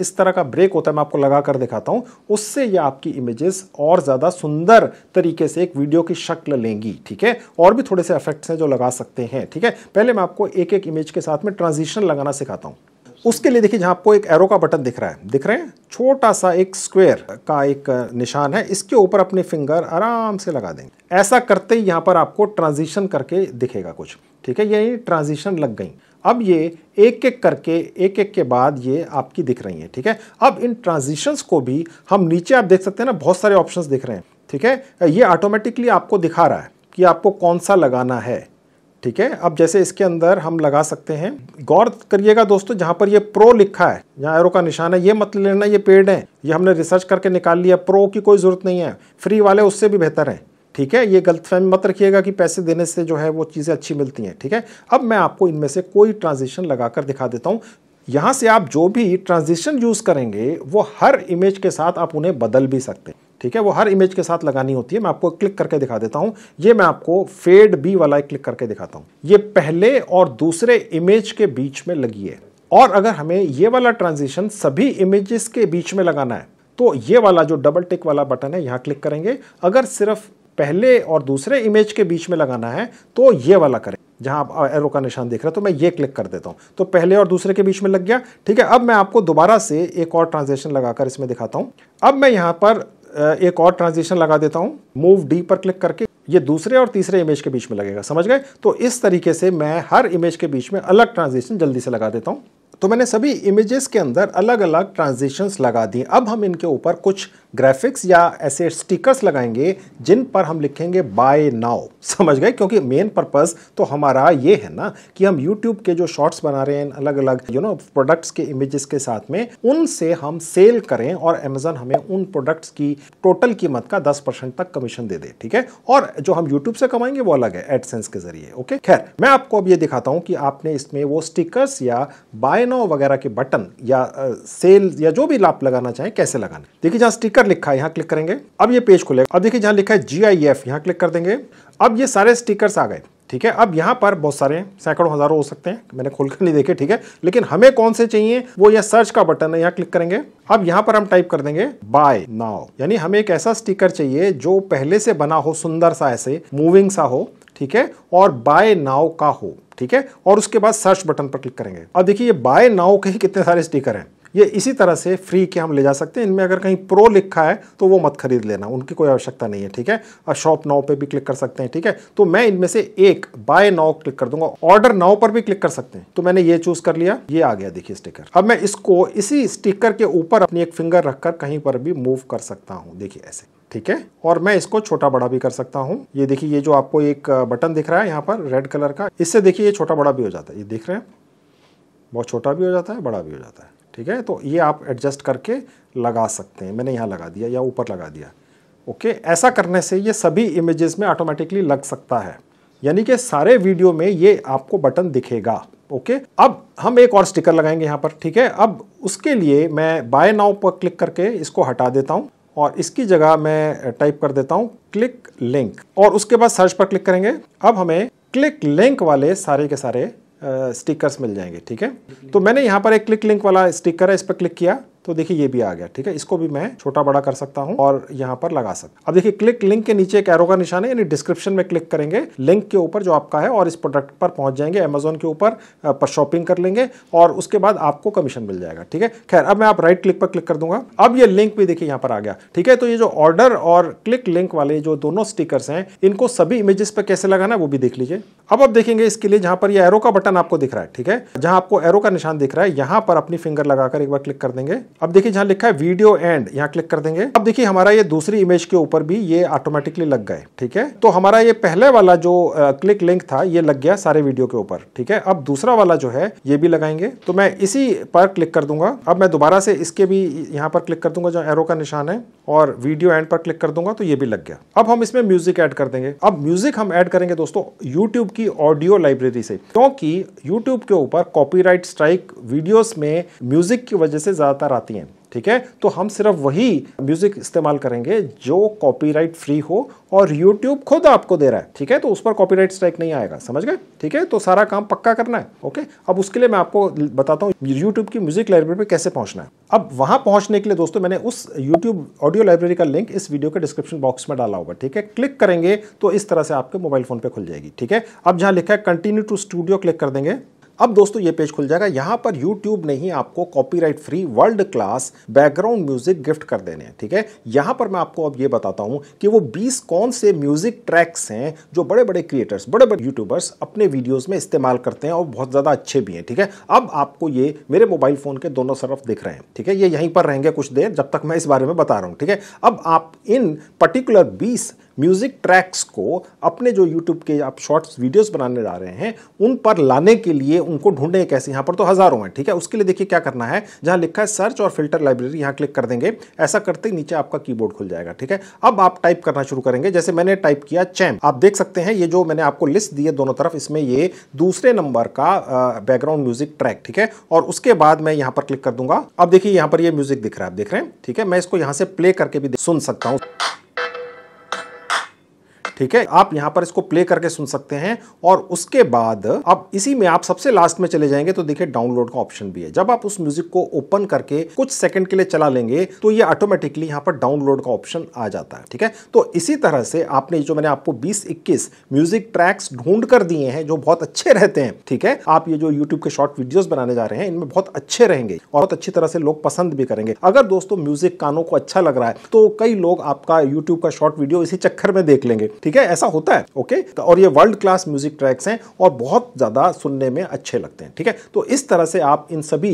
इस तरह का ब्रेक होता है मैं आपको लगा कर दिखाता हूँ उससे ये आपकी इमेजेस और ज़्यादा सुंदर तरीके से एक वीडियो की शक्ल लेंगी ठीक है और भी थोड़े से इफेक्ट्स हैं जो लगा सकते हैं ठीक है पहले मैं आपको एक एक इमेज के साथ में ट्रांजिशन लगाना सिखाता हूँ उसके लिए देखिए जहाँ आपको एक एरो का बटन दिख रहा है दिख रहे हैं छोटा सा एक स्क्वेयर का एक निशान है इसके ऊपर अपने फिंगर आराम से लगा देंगे ऐसा करते ही यहाँ पर आपको ट्रांजिशन करके दिखेगा कुछ ठीक है यही ट्रांजिशन लग गई अब ये एक एक करके एक एक के बाद ये आपकी दिख रही है ठीक है अब इन ट्रांजिशंस को भी हम नीचे आप देख सकते हैं ना बहुत सारे ऑप्शंस दिख रहे हैं ठीक है ये ऑटोमेटिकली आपको दिखा रहा है कि आपको कौन सा लगाना है ठीक है अब जैसे इसके अंदर हम लगा सकते हैं गौर करिएगा दोस्तों जहाँ पर ये प्रो लिखा है यहाँ एरो का निशान है ये मत लेना ये पेड है ये हमने रिसर्च करके निकाल लिया प्रो की कोई ज़रूरत नहीं है फ्री वाले उससे भी बेहतर है ठीक है ये गलत फैम मत रखिएगा कि पैसे देने से जो है वो चीज़ें अच्छी मिलती हैं ठीक है अब मैं आपको इनमें से कोई ट्रांजिशन लगाकर दिखा देता हूँ यहाँ से आप जो भी ट्रांजिशन यूज़ करेंगे वो हर इमेज के साथ आप उन्हें बदल भी सकते हैं ठीक है वो हर इमेज के साथ लगानी होती है मैं आपको क्लिक करके दिखा देता हूँ ये मैं आपको फेड बी वाला एक क्लिक करके दिखाता हूँ ये पहले और दूसरे इमेज के बीच में लगी है और अगर हमें ये वाला ट्रांजिशन सभी इमेजेस के बीच में लगाना है तो ये वाला जो डबल टिक वाला बटन है यहाँ क्लिक करेंगे अगर सिर्फ पहले और दूसरे इमेज के बीच में लगाना है तो ये वाला करें जहां आप एरो का निशान देख रहे हैं तो मैं ये क्लिक कर देता हूं तो पहले और दूसरे के बीच में लग गया ठीक है अब मैं आपको दोबारा से एक और ट्रांजेक्शन लगाकर इसमें दिखाता हूं अब मैं यहां पर एक और ट्रांजिशन लगा देता हूँ मूव डी पर क्लिक करके ये दूसरे और तीसरे इमेज के बीच में लगेगा समझ गए तो इस तरीके से मैं हर इमेज के बीच में अलग ट्रांजिशन जल्दी से लगा देता हूँ तो मैंने सभी इमेजेस के अंदर अलग अलग ट्रांजिशंस लगा दी अब हम इनके ऊपर कुछ ग्राफिक्स या ऐसे स्टिकर्स लगाएंगे जिन पर हम लिखेंगे बाय नाउ समझ गए क्योंकि मेन पर्पस तो हमारा ये है ना कि हम यूट्यूब के जो शॉर्ट्स बना रहे हैं अलग अलग यू नो प्रोडक्ट्स के इमेजेस के साथ में उनसे हम सेल करें और अमेजन हमें उन प्रोडक्ट्स की टोटल कीमत का दस परसेंट तक कमीशन दे दे ठीक है और जो हम यूट्यूब से कमाएंगे वो अलग है एडसेंस के जरिए ओके खैर मैं आपको अब ये दिखाता हूँ कि आपने इसमें वो स्टिकर्स या बाय नाउ वगैरह के बटन या सेल या जो भी लाभ लगाना चाहें कैसे लगाना देखिए जहाँ स्टिकर स्टिकर लिखा है यहाँ क्लिक करेंगे अब ये पेज खुलेगा अब देखिए जहाँ लिखा है जी आई एफ यहाँ क्लिक कर देंगे अब ये सारे स्टिकर्स आ गए ठीक है अब यहाँ पर बहुत सारे सैकड़ों हज़ारों हो सकते हैं मैंने खोल कर नहीं देखे ठीक है लेकिन हमें कौन से चाहिए वो यह सर्च का बटन है यहाँ क्लिक करेंगे अब यहाँ पर हम टाइप कर देंगे बाय नाव यानी हमें एक ऐसा स्टिकर चाहिए जो पहले से बना हो सुंदर सा ऐसे मूविंग सा हो ठीक है और बाय नाव का हो ठीक है और उसके बाद सर्च बटन पर क्लिक करेंगे अब देखिए ये बाय नाव के ही कितने सारे स्टिकर हैं ये इसी तरह से फ्री के हम ले जा सकते हैं इनमें अगर कहीं प्रो लिखा है तो वो मत खरीद लेना उनकी कोई आवश्यकता नहीं है ठीक है और शॉप नाव पे भी क्लिक कर सकते हैं ठीक है तो मैं इनमें से एक बाय नाव क्लिक कर दूंगा ऑर्डर नाव पर भी क्लिक कर सकते हैं तो मैंने ये चूज कर लिया ये आ गया देखिए स्टिकर अब मैं इसको इसी स्टिकर के ऊपर अपनी एक फिंगर रखकर कहीं पर भी मूव कर सकता हूँ देखिए ऐसे ठीक है और मैं इसको छोटा बड़ा भी कर सकता हूँ ये देखिए ये जो आपको एक बटन दिख रहा है यहाँ पर रेड कलर का इससे देखिए ये छोटा बड़ा भी हो जाता है ये देख रहे हैं बहुत छोटा भी हो जाता है बड़ा भी हो जाता है ठीक है तो ये आप एडजस्ट करके लगा सकते हैं मैंने यहाँ लगा दिया या ऊपर लगा दिया ओके ऐसा करने से ये सभी इमेजेस में ऑटोमेटिकली लग सकता है यानी कि सारे वीडियो में ये आपको बटन दिखेगा ओके अब हम एक और स्टिकर लगाएंगे यहाँ पर ठीक है अब उसके लिए मैं बाय नाउ पर क्लिक करके इसको हटा देता हूँ और इसकी जगह मैं टाइप कर देता हूँ क्लिक लिंक और उसके बाद सर्च पर क्लिक करेंगे अब हमें क्लिक लिंक वाले सारे के सारे स्टिकर्स मिल जाएंगे ठीक है तो मैंने यहाँ पर एक क्लिक लिंक वाला स्टिकर है इस पर क्लिक किया तो देखिए ये भी आ गया ठीक है इसको भी मैं छोटा बड़ा कर सकता हूँ और यहाँ पर लगा सकता अब देखिए क्लिक लिंक के नीचे एक एरो का निशान है यानी डिस्क्रिप्शन में क्लिक करेंगे लिंक के ऊपर जो आपका है और इस प्रोडक्ट पर पहुंच जाएंगे अमेजोन के ऊपर पर शॉपिंग कर लेंगे और उसके बाद आपको कमीशन मिल जाएगा ठीक है खैर अब मैं आप राइट क्लिक पर क्लिक कर दूंगा अब ये लिंक भी देखिए यहां पर आ गया ठीक है तो ये जो ऑर्डर और क्लिक लिंक वाले जो दोनों स्टिकर्स हैं इनको सभी इमेजेस पर कैसे लगाना वो भी देख लीजिए अब आप देखेंगे इसके लिए जहां पर ये एरो का बटन आपको दिख रहा है ठीक है जहां आपको एरो का निशान दिख रहा है यहां पर अपनी फिंगर लगाकर एक बार क्लिक कर देंगे अब देखिए जहाँ लिखा है वीडियो एंड यहाँ क्लिक कर देंगे अब देखिए हमारा ये दूसरी इमेज के ऊपर भी ये ऑटोमेटिकली लग गए ठीक है तो हमारा ये पहले वाला जो क्लिक लिंक था ये लग गया सारे वीडियो के ऊपर ठीक है अब दूसरा वाला जो है ये भी लगाएंगे तो मैं इसी पर क्लिक कर दूंगा अब मैं दोबारा से इसके भी यहाँ पर क्लिक कर दूंगा जो एरो का निशान है और वीडियो एंड पर क्लिक कर दूंगा तो ये भी लग गया अब हम इसमें म्यूजिक ऐड कर देंगे अब म्यूजिक हम ऐड करेंगे दोस्तों यूट्यूब की ऑडियो लाइब्रेरी से क्योंकि यूट्यूब के ऊपर कॉपीराइट स्ट्राइक वीडियोस में म्यूजिक की वजह से ज्यादातर आता आती हैं ठीक है तो हम सिर्फ वही म्यूज़िक इस्तेमाल करेंगे जो कॉपीराइट फ्री हो और यूट्यूब खुद आपको दे रहा है ठीक है तो उस पर कॉपीराइट स्ट्राइक नहीं आएगा समझ गए ठीक है तो सारा काम पक्का करना है ओके अब उसके लिए मैं आपको बताता हूँ यूट्यूब की म्यूज़िक लाइब्रेरी पर कैसे पहुंचना है अब वहां पहुंचने के लिए दोस्तों मैंने उस यूट्यूब ऑडियो लाइब्रेरी का लिंक इस वीडियो के डिस्क्रिप्शन बॉक्स में डाला होगा ठीक है क्लिक करेंगे तो इस तरह से आपके मोबाइल फ़ोन पर खुल जाएगी ठीक है अब जहां लिखा है कंटिन्यू टू स्टूडियो क्लिक कर देंगे अब दोस्तों ये पेज खुल जाएगा यहाँ पर YouTube ने ही आपको copyright free world class background music gift कर देने हैं ठीक है यहाँ पर मैं आपको अब ये बताता हूँ कि वो 20 कौन से म्यूजिक ट्रैक्स हैं जो बड़े बड़े क्रिएटर्स बड़े बड़े यूट्यूबर्स अपने वीडियोस में इस्तेमाल करते हैं और बहुत ज़्यादा अच्छे भी हैं ठीक है अब आपको ये मेरे मोबाइल फ़ोन के दोनों तरफ दिख रहे हैं ठीक है ये यहीं पर रहेंगे कुछ देर जब तक मैं इस बारे में बता रहा हूँ ठीक है अब आप इन पर्टिकुलर बीस म्यूज़िक ट्रैक्स को अपने जो यूट्यूब के आप शॉर्ट्स वीडियोस बनाने जा रहे हैं उन पर लाने के लिए उनको ढूंढने कैसे यहाँ पर तो हज़ारों हैं ठीक है उसके लिए देखिए क्या करना है जहां लिखा है सर्च और फिल्टर लाइब्रेरी यहाँ क्लिक कर देंगे ऐसा करते ही नीचे आपका कीबोर्ड खुल जाएगा ठीक है अब आप टाइप करना शुरू करेंगे जैसे मैंने टाइप किया चैम आप देख सकते हैं ये जो मैंने आपको लिस्ट दी है दोनों तरफ इसमें ये दूसरे नंबर का बैकग्राउंड म्यूजिक ट्रैक ठीक है और उसके बाद मैं यहाँ पर क्लिक कर दूंगा अब देखिए यहाँ पर ये म्यूजिक दिख रहा है आप देख रहे हैं ठीक है मैं इसको यहाँ से प्ले करके भी सुन सकता हूँ ठीक है आप यहाँ पर इसको प्ले करके सुन सकते हैं और उसके बाद अब इसी में आप सबसे लास्ट में चले जाएंगे तो देखिए डाउनलोड का ऑप्शन भी है जब आप उस म्यूजिक को ओपन करके कुछ सेकंड के लिए चला लेंगे तो ये ऑटोमेटिकली यहाँ पर डाउनलोड का ऑप्शन आ जाता है ठीक है तो इसी तरह से आपने जो मैंने आपको बीस इक्कीस म्यूजिक ट्रैक्स ढूंढ कर दिए हैं जो बहुत अच्छे रहते हैं ठीक है आप ये जो यूट्यूब के शॉर्ट वीडियो बनाने जा रहे हैं इनमें बहुत अच्छे रहेंगे और बहुत अच्छी तरह से लोग पसंद भी करेंगे अगर दोस्तों म्यूजिक कानों को अच्छा लग रहा है तो कई लोग आपका यूट्यूब का शॉर्ट वीडियो इसी चक्कर में देख लेंगे ठीक है ऐसा होता है ओके तो और ये वर्ल्ड क्लास म्यूजिक ट्रैक्स हैं और बहुत ज़्यादा सुनने में अच्छे लगते हैं ठीक है तो इस तरह से आप इन सभी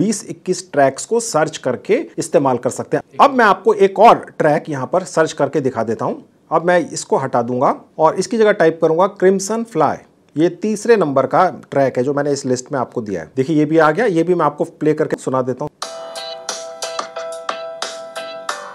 20-21 ट्रैक्स को सर्च करके इस्तेमाल कर सकते हैं अब मैं आपको एक और ट्रैक यहाँ पर सर्च करके दिखा देता हूँ अब मैं इसको हटा दूंगा और इसकी जगह टाइप करूंगा क्रिमसन फ्लाई ये तीसरे नंबर का ट्रैक है जो मैंने इस लिस्ट में आपको दिया है देखिए ये भी आ गया ये भी मैं आपको प्ले करके सुना देता हूँ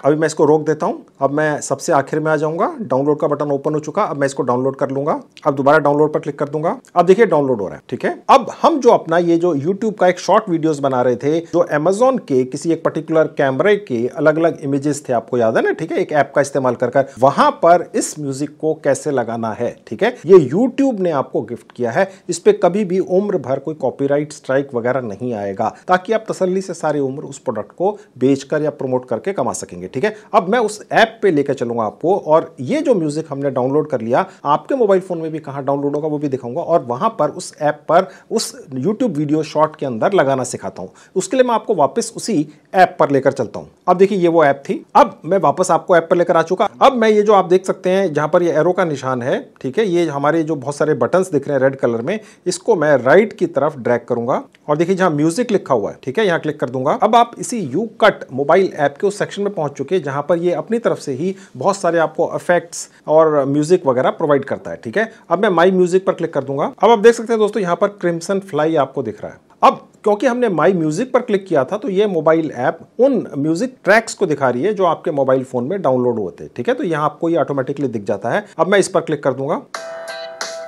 अभी मैं इसको रोक देता हूँ अब मैं सबसे आखिर में आ जाऊंगा डाउनलोड का बटन ओपन हो चुका अब मैं इसको डाउनलोड कर लूंगा अब दोबारा डाउनलोड पर क्लिक कर दूंगा अब देखिए डाउनलोड हो रहा है ठीक है अब हम जो अपना ये जो यूट्यूब का एक शॉर्ट वीडियोज बना रहे थे जो अमेजोन के किसी एक पर्टिकुलर कैमरे के अलग अलग इमेजेस थे आपको याद है ना ठीक है एक ऐप का इस्तेमाल कर वहां पर इस म्यूजिक को कैसे लगाना है ठीक है ये यूट्यूब ने आपको गिफ्ट किया है इस पर कभी भी उम्र भर कोई कॉपीराइट स्ट्राइक वगैरह नहीं आएगा ताकि आप तसली से सारी उम्र उस प्रोडक्ट को बेचकर या प्रमोट करके कमा सकेंगे ठीक है अब मैं उस ऐप पे लेकर चलूंगा आपको और ये जो म्यूजिक हमने डाउनलोड कर लिया आपके मोबाइल फोन में भी कहाँ डाउनलोड होगा वो भी दिखाऊंगा और वहां पर उस ऐप पर उस यूट्यूब वीडियो शॉर्ट के अंदर लगाना सिखाता हूँ उसके लिए मैं आपको वापस उसी ऐप पर लेकर चलता हूँ अब देखिए ये वो ऐप थी अब मैं वापस आपको ऐप पर लेकर आ चुका अब मैं ये जो आप देख सकते हैं जहाँ पर ये एरो का निशान है ठीक है ये हमारे जो बहुत सारे बटन्स दिख रहे हैं रेड कलर में इसको मैं राइट की तरफ ड्रैग करूंगा और देखिए जहाँ म्यूजिक लिखा हुआ है ठीक है यहाँ क्लिक कर दूंगा अब आप इसी यू कट मोबाइल ऐप के उस सेक्शन में पहुंच चुके जहां पर ये अपनी तरफ से ही बहुत सारे आपको इफेक्ट्स और म्यूजिक वगैरह प्रोवाइड करता है ठीक है अब मैं माई म्यूजिक पर क्लिक कर दूंगा अब आप देख सकते हैं दोस्तों यहाँ पर क्रिम्सन फ्लाई आपको दिख रहा है अब क्योंकि हमने माई म्यूजिक पर क्लिक किया था तो ये मोबाइल ऐप उन म्यूजिक ट्रैक्स को दिखा रही है जो आपके मोबाइल फोन में डाउनलोड होते हैं ठीक है तो यहाँ आपको ये ऑटोमेटिकली दिख जाता है अब मैं इस पर क्लिक कर दूंगा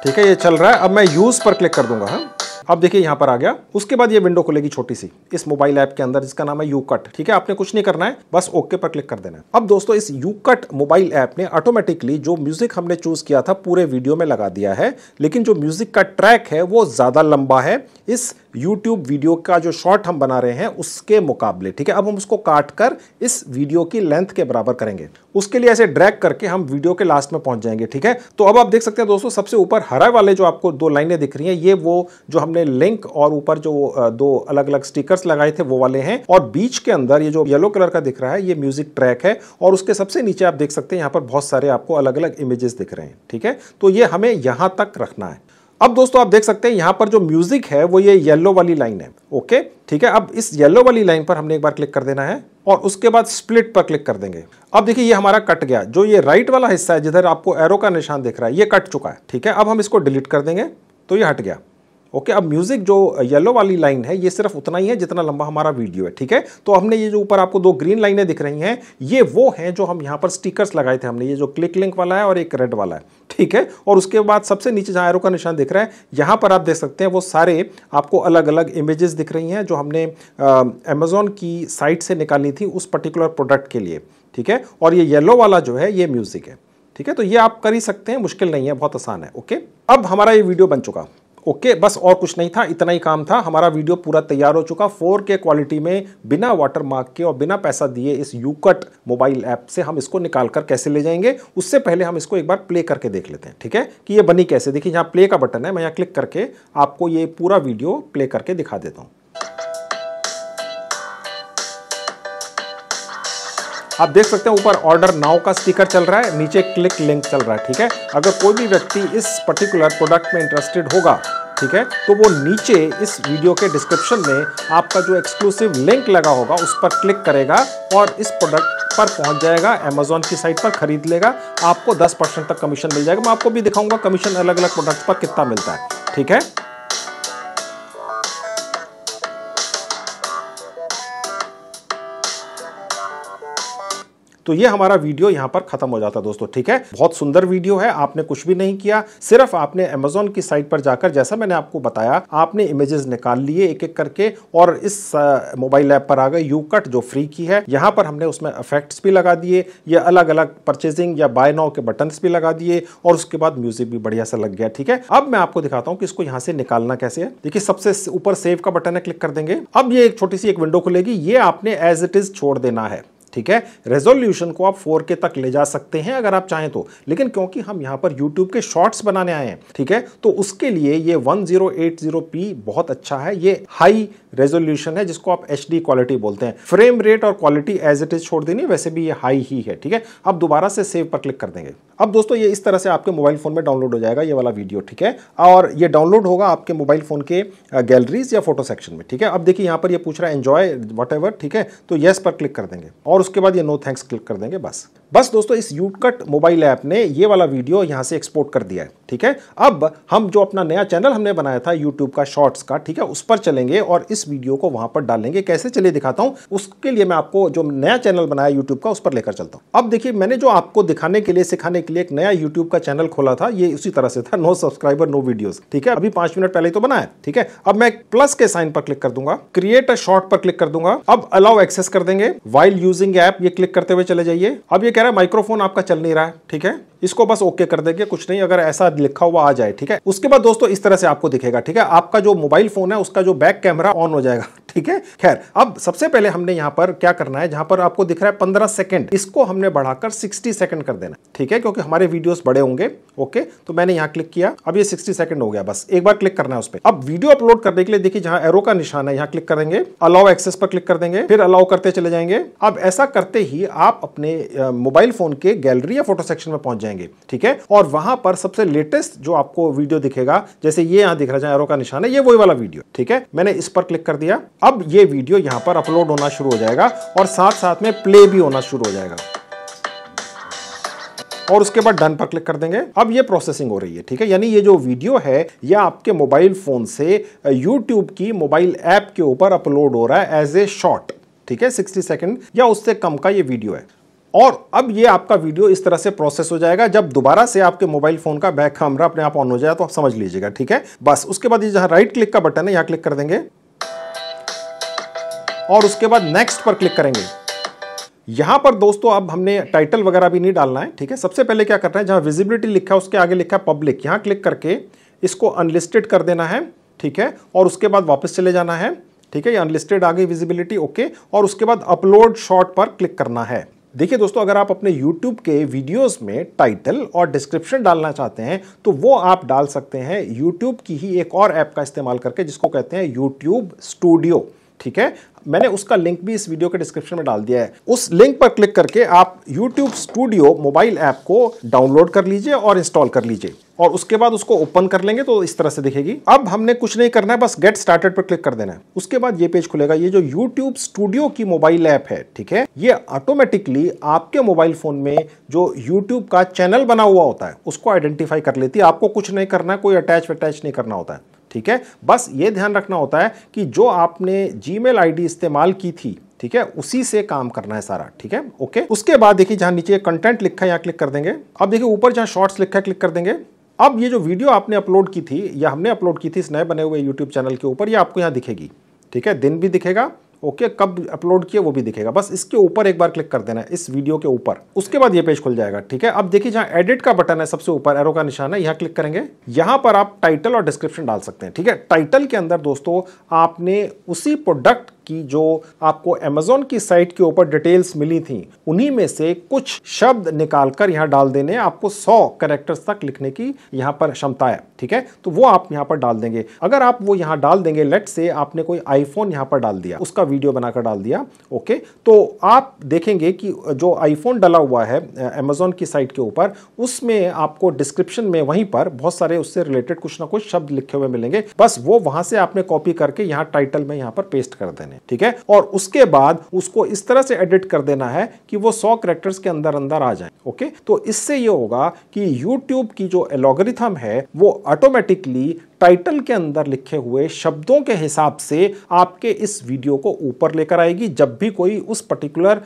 ठीक है ये चल रहा है अब मैं यूज पर क्लिक कर दूंगा हा? अब देखिए यहाँ पर आ गया उसके बाद ये विंडो खुलेगी छोटी सी इस मोबाइल ऐप के अंदर जिसका नाम है यू कट ठीक है आपने कुछ नहीं करना है बस ओके पर क्लिक कर देना है अब दोस्तों इस यू कट मोबाइल ऐप ने ऑटोमेटिकली जो म्यूजिक हमने चूज किया था पूरे वीडियो में लगा दिया है लेकिन जो म्यूजिक का ट्रैक है वो ज्यादा लंबा है इस यूट्यूब वीडियो का जो शॉर्ट हम बना रहे हैं उसके मुकाबले ठीक है अब हम उसको काट कर इस वीडियो की लेंथ के बराबर करेंगे उसके लिए ऐसे ड्रैग करके हम वीडियो के लास्ट में पहुंच जाएंगे ठीक है तो अब आप देख सकते हैं दोस्तों सबसे ऊपर हरा वाले जो आपको दो लाइनें दिख रही हैं ये वो जो हमने लिंक और ऊपर जो दो अलग अलग स्टिकर्स लगाए थे वो वाले हैं और बीच के अंदर ये जो येलो कलर का दिख रहा है ये म्यूजिक ट्रैक है और उसके सबसे नीचे आप देख सकते हैं यहाँ पर बहुत सारे आपको अलग अलग इमेजेस दिख रहे हैं ठीक है तो ये हमें यहाँ तक रखना है अब दोस्तों आप देख सकते हैं यहाँ पर जो म्यूजिक है वो ये येलो वाली लाइन है ओके ठीक है अब इस येलो वाली लाइन पर हमने एक बार क्लिक कर देना है और उसके बाद स्प्लिट पर क्लिक कर देंगे अब देखिए ये हमारा कट गया जो ये राइट वाला हिस्सा है जिधर आपको एरो का निशान दिख रहा है ये कट चुका है ठीक है अब हम इसको डिलीट कर देंगे तो ये हट गया ओके अब म्यूजिक जो येलो वाली लाइन है ये सिर्फ उतना ही है जितना लंबा हमारा वीडियो है ठीक है तो हमने ये जो ऊपर आपको दो ग्रीन लाइनें दिख रही हैं ये वो हैं जो हम यहाँ पर स्टिकर्स लगाए थे हमने ये जो क्लिक लिंक वाला है और एक रेड वाला है ठीक है और उसके बाद सबसे नीचे जहाँ एरो का निशान दिख रहा है यहाँ पर आप देख सकते हैं वो सारे आपको अलग अलग इमेजेस दिख रही हैं जो हमने अमेजोन की साइट से निकाली थी उस पर्टिकुलर प्रोडक्ट के लिए ठीक है और ये येलो वाला जो है ये म्यूज़िक है ठीक है तो ये आप कर ही सकते हैं मुश्किल नहीं है बहुत आसान है ओके अब हमारा ये वीडियो बन चुका ओके बस और कुछ नहीं था इतना ही काम था हमारा वीडियो पूरा तैयार हो चुका 4K क्वालिटी में बिना वाटर मार्क के और बिना पैसा दिए इस यूकट मोबाइल ऐप से हम इसको निकाल कर कैसे ले जाएंगे उससे पहले हम इसको एक बार प्ले करके देख लेते हैं ठीक है कि ये बनी कैसे देखिए यहाँ प्ले का बटन है मैं यहाँ क्लिक करके आपको ये पूरा वीडियो प्ले करके दिखा देता हूँ आप देख सकते हैं ऊपर ऑर्डर नाव का स्टिकर चल रहा है नीचे क्लिक लिंक चल रहा है ठीक है अगर कोई भी व्यक्ति इस पर्टिकुलर प्रोडक्ट में इंटरेस्टेड होगा ठीक है तो वो नीचे इस वीडियो के डिस्क्रिप्शन में आपका जो एक्सक्लूसिव लिंक लगा होगा उस पर क्लिक करेगा और इस प्रोडक्ट पर पहुंच जाएगा अमेजोन की साइट पर खरीद लेगा आपको 10 परसेंट तक कमीशन मिल जाएगा मैं आपको भी दिखाऊंगा कमीशन अलग अलग प्रोडक्ट्स पर कितना मिलता है ठीक है तो ये हमारा वीडियो यहाँ पर खत्म हो जाता है दोस्तों ठीक है बहुत सुंदर वीडियो है आपने कुछ भी नहीं किया सिर्फ आपने अमेजोन की साइट पर जाकर जैसा मैंने आपको बताया आपने इमेजेस निकाल लिए एक एक करके और इस मोबाइल ऐप पर आ गए यू कट जो फ्री की है यहाँ पर हमने उसमें इफेक्ट्स भी लगा दिए या अलग अलग परचेजिंग या बाय नाउ के बटन भी लगा दिए और उसके बाद म्यूजिक भी बढ़िया सा लग गया ठीक है अब मैं आपको दिखाता हूँ कि इसको यहाँ से निकालना कैसे है देखिए सबसे ऊपर सेव का बटन है क्लिक कर देंगे अब ये एक छोटी सी एक विंडो खुलेगी ये आपने एज इट इज छोड़ देना है ठीक है रेजोल्यूशन को आप 4K तक ले जा सकते हैं अगर आप चाहें तो लेकिन क्योंकि हम यहाँ पर यूट्यूब के शॉर्ट्स बनाने आए हैं ठीक है तो उसके लिए ये 1080p बहुत अच्छा है ये हाई रेजोल्यूशन है जिसको आप एच क्वालिटी बोलते हैं फ्रेम रेट और क्वालिटी एज इट इज छोड़ देनी वैसे भी ये हाई ही है ठीक है आप दोबारा से सेव पर क्लिक कर देंगे अब दोस्तों ये इस तरह से आपके मोबाइल फ़ोन में डाउनलोड हो जाएगा ये वाला वीडियो ठीक है और ये डाउनलोड होगा आपके मोबाइल फ़ोन के गैलरीज या फोटो सेक्शन में ठीक है अब देखिए यहाँ पर ये पूछ रहा है एन्जॉय वट ठीक है तो येस पर क्लिक कर देंगे और उसके बाद ये नो थैंक्स क्लिक कर देंगे बस बस दोस्तों इस यूटकट मोबाइल ऐप ने ये वाला वीडियो यहाँ से एक्सपोर्ट कर दिया है ठीक है अब हम जो अपना नया चैनल हमने बनाया था यूट्यूब का शॉर्ट्स का ठीक है उस पर चलेंगे और इस वीडियो को वहाँ पर डालेंगे कैसे चलिए दिखाता हूँ उसके लिए मैं आपको जो नया चैनल बनाया यूट्यूब का उस पर लेकर चलता हूँ अब देखिए मैंने जो आपको दिखाने के लिए सिखाने के लिए एक नया यूट्यूब का चैनल खोला था ये उसी तरह से था नो सब्सक्राइबर नो वीडियो ठीक है अभी पांच मिनट पहले तो बनाया ठीक है अब मैं प्लस के साइन पर क्लिक कर दूंगा क्रिएट अ शॉर्ट पर क्लिक कर दूंगा अब अलाउ एक्सेस कर देंगे वाइल यूजिंग ऐप ये क्लिक करते हुए चले जाइए अब ये कह रहा है माइक्रोफोन आपका चल नहीं रहा है ठीक है इसको बस ओके कर देंगे कुछ नहीं अगर ऐसा लिखा हुआ आ जाए ठीक है उसके बाद दोस्तों इस तरह से आपको दिखेगा ठीक है आपका जो मोबाइल फोन है उसका जो बैक कैमरा ऑन हो जाएगा ठीक है खैर अब सबसे पहले हमने यहां पर क्या करना है जहां पर आपको दिख रहा है पंद्रह सेकंड इसको हमने बढ़ाकर सिक्सटी सेकंड कर देना ठीक है क्योंकि हमारे वीडियोस बड़े होंगे ओके तो मैंने यहां क्लिक किया अब ये सिक्सटी सेकंड हो गया बस एक बार क्लिक करना है उस पर अब वीडियो अपलोड करने के लिए देखिए जहां एरो का निशान है यहां क्लिक करेंगे अलाउ एक्सेस पर क्लिक कर देंगे फिर अलाउ करते चले जाएंगे अब ऐसा करते ही आप अपने मोबाइल फोन के गैलरी या फोटो सेक्शन में पहुंच जाएंगे जाएंगे ठीक है और वहां पर सबसे लेटेस्ट जो आपको वीडियो दिखेगा जैसे ये यहां दिख रहा है एरो का निशान है ये वही वाला वीडियो ठीक है मैंने इस पर क्लिक कर दिया अब ये वीडियो यहां पर अपलोड होना शुरू हो जाएगा और साथ साथ में प्ले भी होना शुरू हो जाएगा और उसके बाद डन पर क्लिक कर देंगे अब ये प्रोसेसिंग हो रही है ठीक है यानी ये जो वीडियो है ये आपके मोबाइल फोन से यूट्यूब की मोबाइल ऐप के ऊपर अपलोड हो रहा है एज ए शॉर्ट ठीक है 60 सेकंड या उससे कम का ये वीडियो है और अब ये आपका वीडियो इस तरह से प्रोसेस हो जाएगा जब दोबारा से आपके मोबाइल फोन का बैक कैमरा अपने आप ऑन हो जाए तो आप समझ लीजिएगा ठीक है बस उसके बाद ये जहां राइट क्लिक का बटन है यहां क्लिक कर देंगे और उसके बाद नेक्स्ट पर क्लिक करेंगे यहां पर दोस्तों अब हमने टाइटल वगैरह भी नहीं डालना है ठीक है सबसे पहले क्या करना है जहां विजिबिलिटी लिखा है उसके आगे लिखा है पब्लिक यहां क्लिक करके इसको अनलिस्टेड कर देना है ठीक है और उसके बाद वापस चले जाना है ठीक है ये अनलिस्टेड आ गई विजिबिलिटी ओके और उसके बाद अपलोड शॉर्ट पर क्लिक करना है देखिए दोस्तों अगर आप अपने YouTube के वीडियोस में टाइटल और डिस्क्रिप्शन डालना चाहते हैं तो वो आप डाल सकते हैं YouTube की ही एक और ऐप का इस्तेमाल करके जिसको कहते हैं YouTube स्टूडियो ठीक है मैंने उसका लिंक भी इस वीडियो के डिस्क्रिप्शन में डाल दिया है उस लिंक पर क्लिक करके आप यूट्यूब स्टूडियो मोबाइल ऐप को डाउनलोड कर लीजिए और इंस्टॉल कर लीजिए और उसके बाद उसको ओपन कर लेंगे तो इस तरह से दिखेगी अब हमने कुछ नहीं करना है बस गेट स्टार्टेड पर क्लिक कर देना है उसके बाद ये पेज खुलेगा ये जो YouTube स्टूडियो की मोबाइल ऐप है ठीक है ये ऑटोमेटिकली आपके मोबाइल फोन में जो YouTube का चैनल बना हुआ होता है उसको आइडेंटिफाई कर लेती है आपको कुछ नहीं करना कोई अटैच वटैच नहीं करना होता है ठीक है बस ये ध्यान रखना होता है कि जो आपने जी मेल इस्तेमाल की थी ठीक है उसी से काम करना है सारा ठीक है ओके उसके बाद देखिए जहाँ नीचे कंटेंट लिखा है यहाँ क्लिक कर देंगे अब देखिए ऊपर जहाँ शॉर्ट्स लिखा है क्लिक कर देंगे अब ये जो वीडियो आपने अपलोड की थी या हमने अपलोड की थी इस नए बने हुए यूट्यूब चैनल के ऊपर ये आपको यहाँ दिखेगी ठीक है दिन भी दिखेगा ओके कब अपलोड किया वो भी दिखेगा बस इसके ऊपर एक बार क्लिक कर देना है इस वीडियो के ऊपर उसके बाद ये पेज खुल जाएगा ठीक है अब देखिए जहाँ एडिट का बटन है सबसे ऊपर एरो का निशान है यहाँ क्लिक करेंगे यहाँ पर आप टाइटल और डिस्क्रिप्शन डाल सकते हैं ठीक है टाइटल के अंदर दोस्तों आपने उसी प्रोडक्ट कि जो आपको अमेजोन की साइट के ऊपर डिटेल्स मिली थी उन्हीं में से कुछ शब्द निकालकर यहाँ डाल देने आपको 100 करेक्टर्स तक लिखने की यहाँ पर क्षमता है ठीक है तो वो आप यहाँ पर डाल देंगे अगर आप वो यहाँ डाल देंगे लेट से आपने कोई आईफोन यहाँ पर डाल दिया उसका वीडियो बनाकर डाल दिया ओके तो आप देखेंगे कि जो आईफोन डाला हुआ है अमेजोन की साइट के ऊपर उसमें आपको डिस्क्रिप्शन में वहीं पर बहुत सारे उससे रिलेटेड कुछ ना कुछ शब्द लिखे हुए मिलेंगे बस वो वहां से आपने कॉपी करके यहाँ टाइटल में यहाँ पर पेस्ट कर देने है ठीक है और उसके बाद उसको इस तरह से एडिट कर देना है कि वो सौ करेक्टर्स के अंदर अंदर आ जाए ओके तो इससे ये होगा कि यूट्यूब की जो एलोगरिथम है वो ऑटोमेटिकली टाइटल के अंदर लिखे हुए शब्दों के हिसाब से आपके इस वीडियो को ऊपर लेकर आएगी जब भी कोई उस पर्टिकुलर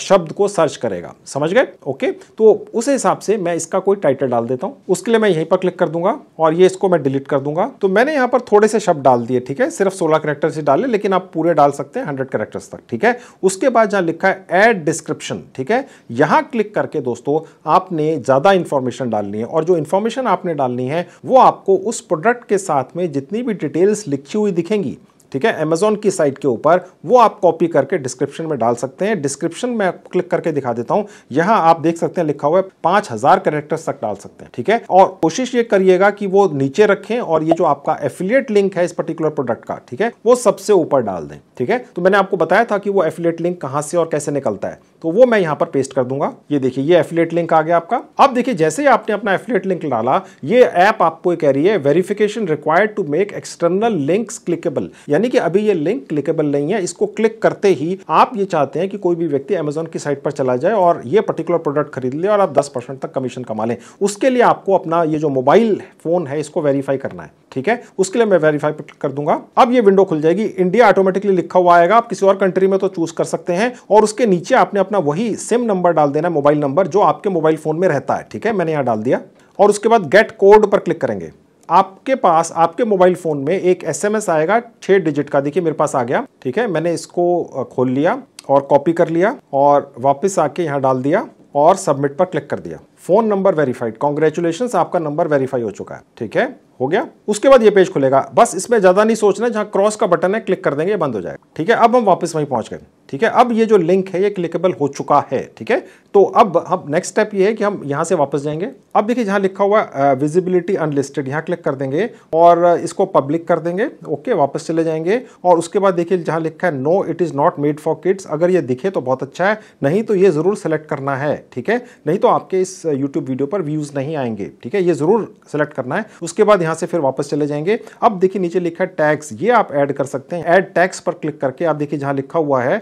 शब्द को सर्च करेगा समझ गए ओके तो उस हिसाब से मैं इसका कोई टाइटल डाल देता हूं उसके लिए मैं यहीं पर क्लिक कर दूंगा और ये इसको मैं डिलीट कर दूंगा तो मैंने यहां पर थोड़े से शब्द डाल दिए ठीक है सिर्फ सोलह करेक्टर्स ही डाले लेकिन आप पूरे डाल सकते हैं हंड्रेड करेक्टर्स तक ठीक है उसके बाद जहाँ लिखा है एड डिस्क्रिप्शन ठीक है यहाँ क्लिक करके दोस्तों आपने ज़्यादा इंफॉर्मेशन डालनी है और जो इंफॉर्मेशन आपने डालनी है वो आपको उस प्रोडक्ट के साथ में जितनी भी डिटेल्स लिखी हुई दिखेंगी ठीक है अमेजोन की साइट के ऊपर वो आप कॉपी करके डिस्क्रिप्शन में डाल सकते हैं डिस्क्रिप्शन में क्लिक करके दिखा देता हूं यहां आप देख सकते हैं लिखा हुआ है पांच हजार करेक्टर्स तक डाल सकते हैं ठीक है और कोशिश ये करिएगा कि वो नीचे रखें और ये जो आपका एफिलिएट लिंक है इस पर्टिकुलर प्रोडक्ट का ठीक है वो सबसे ऊपर डाल दें ठीक है तो मैंने आपको बताया था कि वो एफिलिएट लिंक कहां से और कैसे निकलता है तो वो मैं यहाँ पर पेस्ट कर दूंगा ये देखिए ये एफिलेट लिंक आ गया आपका अब देखिए जैसे ही आपने अपना एफिलेट लिंक डाला ये ऐप आपको कह रही है verification required to make external links clickable यानी कि अभी ये लिंक क्लिकेबल नहीं है इसको क्लिक करते ही आप ये चाहते हैं कि कोई भी व्यक्ति अमेजोन की साइट पर चला जाए और ये पर्टिकुलर प्रोडक्ट खरीद ले और आप दस तक कमीशन कमा लें उसके लिए आपको अपना ये जो मोबाइल फोन है इसको वेरीफाई करना है ठीक है उसके लिए मैं वेरीफाई कर दूंगा अब ये विंडो खुल जाएगी इंडिया ऑटोमेटिकली लिखा हुआ आएगा आप किसी और कंट्री में तो चूज कर सकते हैं और उसके नीचे आपने अपना वही सिम नंबर डाल देना मोबाइल नंबर जो आपके मोबाइल फ़ोन में रहता है ठीक है मैंने यहाँ डाल दिया और उसके बाद गेट कोड पर क्लिक करेंगे आपके पास आपके मोबाइल फ़ोन में एक एसएमएस आएगा छह डिजिट का देखिए मेरे पास आ गया ठीक है मैंने इसको खोल लिया और कॉपी कर लिया और वापस आके यहाँ डाल दिया और सबमिट पर क्लिक कर दिया फ़ोन नंबर वेरीफाइड कॉन्ग्रेचुलेशन आपका नंबर वेरीफाई हो चुका है ठीक है हो गया उसके बाद ये पेज खुलेगा बस इसमें ज़्यादा नहीं सोचना जहां क्रॉस का बटन है क्लिक कर देंगे बंद हो जाएगा ठीक है अब हम वापस वहीं पहुंच गए ठीक है अब ये जो लिंक है ये क्लिकेबल हो चुका है ठीक है तो अब हम नेक्स्ट स्टेप ये है कि हम यहां से वापस जाएंगे अब देखिए जहां लिखा हुआ विजिबिलिटी अनलिस्टेड यहां क्लिक कर देंगे और इसको पब्लिक कर देंगे ओके वापस चले जाएंगे और उसके बाद देखिए जहां लिखा है no it is not made for kids अगर ये दिखे तो बहुत अच्छा है नहीं तो ये ज़रूर सेलेक्ट करना है ठीक है नहीं तो आपके इस यूट्यूब वीडियो पर व्यूज़ नहीं आएंगे ठीक है ये ज़रूर सेलेक्ट करना है उसके बाद यहां से फिर वापस चले जाएंगे अब देखिए नीचे लिखा है टैक्स ये आप ऐड कर सकते हैं ऐड टैक्स पर क्लिक करके आप देखिए जहां लिखा हुआ है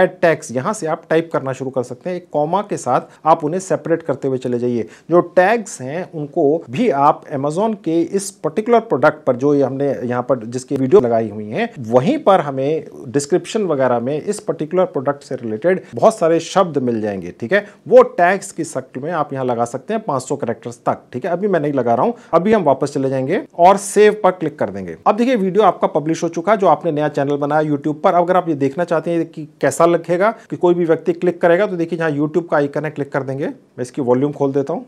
ऐड टैक्स यहां से आप टाइप करना शुरू कर सकते हैं एक कॉमा के साथ आप उन्हें सेपरेट करते हुए चले जाइए जो टैग्स हैं उनको भी आप एमेजोन के इस पर्टिकुलर प्रोडक्ट पर जो हमने यहाँ पर जिसकी वीडियो लगाई हुई है वहीं पर हमें डिस्क्रिप्शन वगैरह में इस पर्टिकुलर प्रोडक्ट से रिलेटेड बहुत सारे शब्द मिल जाएंगे ठीक है वो टैग्स की शक्ल में आप यहाँ लगा सकते हैं पांच सौ तक ठीक है अभी मैं नहीं लगा रहा हूं अभी हम वापस चले चले जाएंगे और सेव पर क्लिक कर देंगे अब देखिए वीडियो आपका पब्लिश हो चुका है जो आपने नया चैनल बनाया यूट्यूब पर अगर आप ये देखना चाहते हैं कि कैसा लगेगा कि कोई भी व्यक्ति क्लिक करेगा तो देखिए यहाँ यूट्यूब का आइकन है क्लिक कर देंगे मैं इसकी वॉल्यूम खोल देता हूँ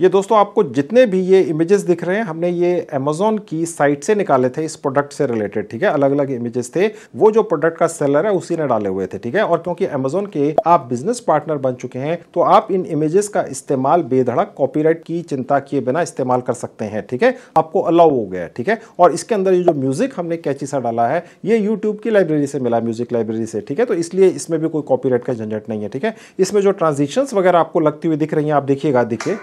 ये दोस्तों आपको जितने भी ये इमेजेस दिख रहे हैं हमने ये अमेजोन की साइट से निकाले थे इस प्रोडक्ट से रिलेटेड ठीक है अलग अलग इमेजेस थे वो जो प्रोडक्ट का सेलर है उसी ने डाले हुए थे ठीक है और क्योंकि अमेजोन के आप बिजनेस पार्टनर बन चुके हैं तो आप इन इमेजेस का इस्तेमाल बेधड़क कॉपीराइट की चिंता किए बिना इस्तेमाल कर सकते हैं ठीक है आपको अलाउ हो गया ठीक है और इसके अंदर ये जो म्यूजिक हमने कैची सा डाला है ये यूट्यूब की लाइब्रेरी से मिला म्यूजिक लाइब्रेरी से ठीक है तो इसलिए इसमें भी कोई कॉपी का झंझट नहीं है ठीक है इसमें जो ट्रांजेक्शन वगैरह आपको लगती हुई दिख रही है आप देखिएगा देखिए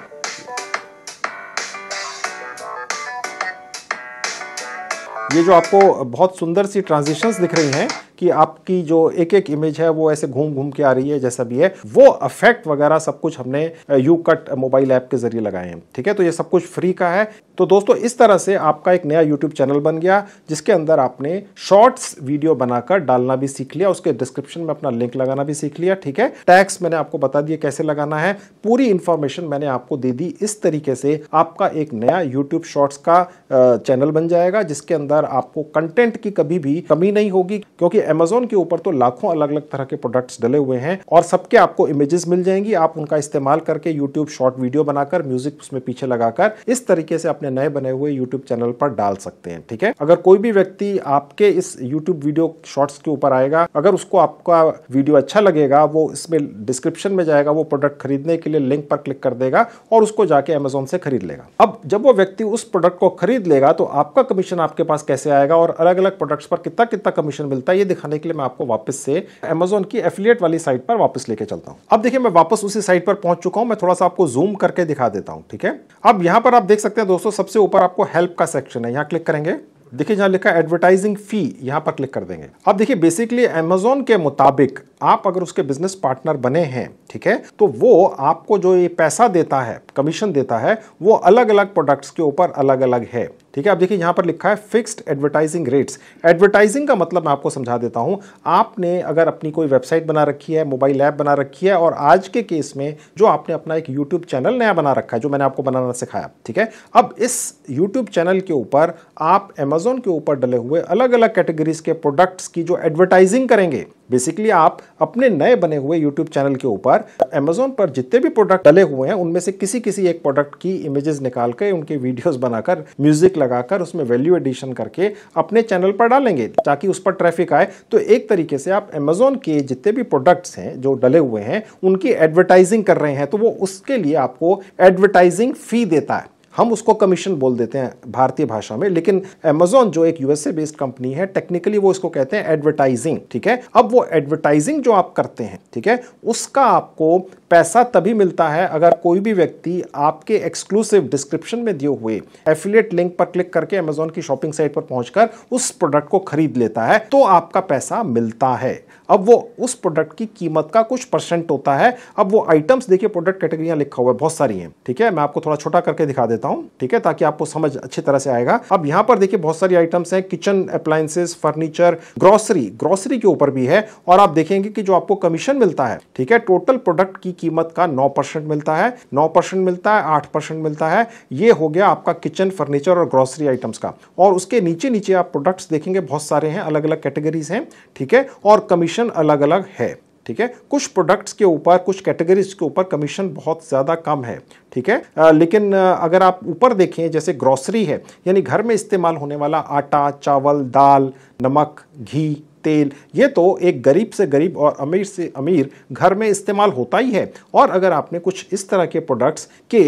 ये जो आपको बहुत सुंदर सी ट्रांजिशंस दिख रही हैं कि आपकी जो एक एक इमेज है वो ऐसे घूम घूम के आ रही है जैसा भी है वो अफेक्ट वगैरह सब कुछ हमने यू कट मोबाइल ऐप के जरिए लगाए हैं ठीक है तो ये सब कुछ फ्री का है तो दोस्तों इस तरह से आपका एक नया यूट्यूब चैनल बन गया जिसके अंदर आपने शॉर्ट्स वीडियो बनाकर डालना भी सीख लिया उसके डिस्क्रिप्शन में अपना लिंक लगाना भी सीख लिया ठीक है टैक्स मैंने आपको बता दिया कैसे लगाना है पूरी इंफॉर्मेशन मैंने आपको दे दी इस तरीके से आपका एक नया यूट्यूब शॉर्ट्स का चैनल बन जाएगा जिसके अंदर आपको कंटेंट की कभी भी कमी नहीं होगी क्योंकि अमेजोन के ऊपर तो लाखों अलग अलग तरह के प्रोडक्ट्स डले हुए हैं और सबके आपको इमेजेस मिल जाएंगी आप उनका इस्तेमाल करके यूट्यूब शॉर्ट वीडियो बनाकर म्यूजिक उसमें पीछे लगाकर इस तरीके से अपने नए बने हुए यूट्यूब चैनल पर डाल सकते हैं ठीक है अगर कोई भी व्यक्ति आपके इस यूट्यूब वीडियो शॉर्ट्स के ऊपर आएगा अगर उसको आपका वीडियो अच्छा लगेगा वो इसमें डिस्क्रिप्शन में जाएगा वो प्रोडक्ट खरीदने के लिए लिंक पर क्लिक कर देगा और उसको जाके अमेजोन से खरीद लेगा अब जब वो व्यक्ति उस प्रोडक्ट को खरीद लेगा तो आपका कमीशन आपके पास कैसे आएगा और अलग अलग प्रोडक्ट्स पर कितना कितना कमीशन मिलता है ये दिखाने के लिए मैं आपको वापस से अमेजोन की एफिलियट वाली साइट पर वापस लेके चलता हूँ अब देखिए मैं वापस उसी साइट पर पहुंच चुका हूँ मैं थोड़ा सा आपको जूम करके दिखा देता हूँ ठीक है अब यहाँ पर आप देख सकते हैं दोस्तों सबसे ऊपर आपको हेल्प का सेक्शन है यहाँ क्लिक करेंगे देखिए जहां लिखा एडवर्टाइजिंग फी यहां पर क्लिक कर देंगे अब देखिए बेसिकली एमेजोन के मुताबिक आप अगर उसके बिजनेस पार्टनर बने हैं ठीक है तो वो आपको जो ये पैसा देता है कमीशन देता है वो अलग अलग प्रोडक्ट्स के ऊपर अलग अलग है ठीक है आप देखिए यहाँ पर लिखा है फिक्स्ड एडवर्टाइजिंग रेट्स एडवर्टाइजिंग का मतलब मैं आपको समझा देता हूँ आपने अगर अपनी कोई वेबसाइट बना रखी है मोबाइल ऐप बना रखी है और आज के केस में जो आपने अपना एक यूट्यूब चैनल नया बना रखा है जो मैंने आपको बनाना सिखाया ठीक है अब इस यूट्यूब चैनल के ऊपर आप एमेजोन के ऊपर डले हुए अलग अलग कैटेगरीज के प्रोडक्ट्स की जो एडवर्टाइजिंग करेंगे बेसिकली आप अपने नए बने हुए YouTube चैनल के ऊपर Amazon पर जितने भी प्रोडक्ट डले हुए हैं उनमें से किसी किसी एक प्रोडक्ट की इमेजेस निकाल कर उनके वीडियोस बनाकर म्यूजिक लगाकर उसमें वैल्यू एडिशन करके अपने चैनल पर डालेंगे ताकि उस पर ट्रैफिक आए तो एक तरीके से आप Amazon के जितने भी प्रोडक्ट्स हैं जो डले हुए हैं उनकी एडवर्टाइजिंग कर रहे हैं तो वो उसके लिए आपको एडवर्टाइजिंग फी देता है हम उसको कमीशन बोल देते हैं भारतीय भाषा में लेकिन अमेजोन जो एक यूएसए बेस्ड कंपनी है टेक्निकली वो इसको कहते हैं एडवर्टाइजिंग ठीक है अब वो एडवर्टाइजिंग जो आप करते हैं ठीक है उसका आपको पैसा तभी मिलता है अगर कोई भी व्यक्ति आपके एक्सक्लूसिव डिस्क्रिप्शन में दिए हुए एफिलिएट लिंक पर क्लिक करके अमेजोन की शॉपिंग साइट पर पहुंचकर उस प्रोडक्ट को खरीद लेता है तो आपका पैसा मिलता है अब वो उस प्रोडक्ट की कीमत का कुछ परसेंट होता है अब वो आइटम्स देखिए प्रोडक्ट कैटेगरियां लिखा हुआ है बहुत सारी हैं ठीक है मैं आपको थोड़ा छोटा करके दिखा देता हूं ठीक है ताकि आपको समझ अच्छी तरह से आएगा अब यहां पर देखिए बहुत सारी आइटम्स हैं kitchen appliances furniture grocery grocery के ऊपर भी है और आप देखेंगे कि जो आपको कमीशन मिलता है ठीक है टोटल प्रोडक्ट की कीमत का नौ परसेंट मिलता है नौ परसेंट मिलता है आठ परसेंट मिलता है ये हो गया आपका किचन फर्नीचर और ग्रोसरी आइटम्स का और उसके नीचे नीचे आप प्रोडक्ट्स देखेंगे बहुत सारे हैं अलग अलग कैटेगरीज हैं ठीक है और कमीशन कमीशन अलग अलग है ठीक है कुछ प्रोडक्ट्स के ऊपर कुछ कैटेगरीज के ऊपर कमीशन बहुत ज़्यादा कम है ठीक है लेकिन अगर आप ऊपर देखें जैसे ग्रॉसरी है यानी घर में इस्तेमाल होने वाला आटा चावल दाल नमक घी तेल ये तो एक गरीब से गरीब और अमीर से अमीर घर में इस्तेमाल होता ही है और अगर आपने कुछ इस तरह के प्रोडक्ट्स के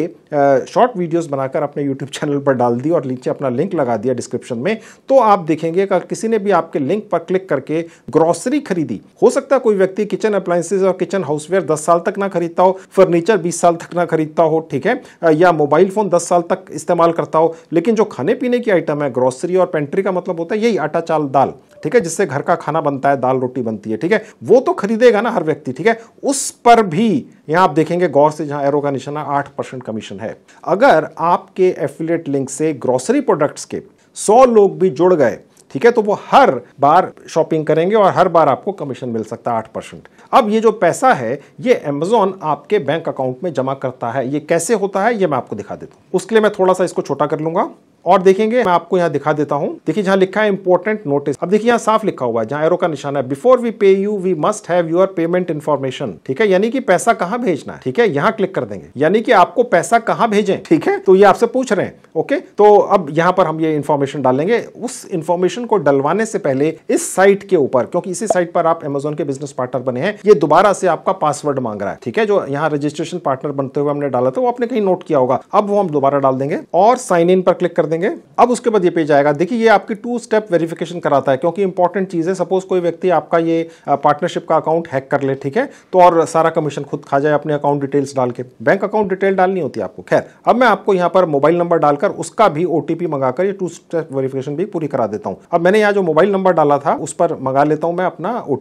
शॉर्ट वीडियोस बनाकर अपने यूट्यूब चैनल पर डाल दी और नीचे अपना लिंक लगा दिया डिस्क्रिप्शन में तो आप देखेंगे अगर किसी ने भी आपके लिंक पर क्लिक करके ग्रॉसरी खरीदी हो सकता है कोई व्यक्ति किचन अप्लाइंसेज और किचन हाउसवेयर दस साल तक ना खरीदता हो फर्नीचर बीस साल तक ना खरीदता हो ठीक है या मोबाइल फ़ोन दस साल तक इस्तेमाल करता हो लेकिन जो खाने पीने की आइटम है ग्रॉसरी और पेंट्री का मतलब होता है यही आटा चाल दाल ठीक है जिससे घर का खाना बनता है दाल रोटी बनती है ठीक है वो तो खरीदेगा ना हर व्यक्ति ठीक है उस पर भी यहाँ आप देखेंगे गौर से जहाँ एरो का निशाना आठ परसेंट कमीशन है अगर आपके एफिलेट लिंक से ग्रोसरी प्रोडक्ट्स के सौ लोग भी जुड़ गए ठीक है तो वो हर बार शॉपिंग करेंगे और हर बार आपको कमीशन मिल सकता है आठ परसेंट अब ये जो पैसा है ये अमेजोन आपके बैंक अकाउंट में जमा करता है ये कैसे होता है ये मैं आपको दिखा देता हूँ उसके लिए मैं थोड़ा सा इसको छोटा कर लूंगा और देखेंगे मैं आपको यहाँ दिखा देता हूँ देखिए जहाँ लिखा है इंपॉर्टेंट नोटिस अब देखिए यहाँ साफ लिखा हुआ है जहाँ एरो का निशान है before we pay you we must have your payment information ठीक है यानी कि पैसा कहाँ भेजना है ठीक है यहाँ क्लिक कर देंगे यानी कि आपको पैसा कहाँ भेजें ठीक है तो ये आपसे पूछ रहे हैं ओके तो अब यहाँ पर हम ये इन्फॉर्मेशन डालेंगे उस इन्फॉर्मेशन को डलवाने से पहले इस साइट के ऊपर क्योंकि इसी साइट पर आप एमेजोन के बिजनेस पार्टनर बने हैं ये दोबारा से आपका पासवर्ड मांग रहा है ठीक है जो यहाँ रजिस्ट्रेशन पार्टनर बनते हुए हमने डाला था वो आपने कहीं नोट किया होगा अब वो हम दोबारा डाल देंगे और साइन इन पर क्लिक कर देंगे अब उसके बाद ये पेज आएगा देखिए ये आपकी टू स्टेप वेरिफिकेशन कराता है क्योंकि इंपॉर्टेंट चीज़ है सपोज कोई व्यक्ति आपका ये पार्टनरशिप का अकाउंट हैक कर ले ठीक है तो और सारा कमीशन खुद खा जाए अपने अकाउंट डिटेल्स डाल के बैंक अकाउंट डिटेल डालनी होती है आपको खैर अब मैं आपको यहाँ पर मोबाइल नंबर डालकर उसका भी ओ मंगाकर ये टू स्टेप वेरिफिकेशन भी पूरी करा देता हूँ अब मैंने यहाँ जो मोबाइल नंबर डाला था उस पर मंगा लेता हूँ मैं अपना ओ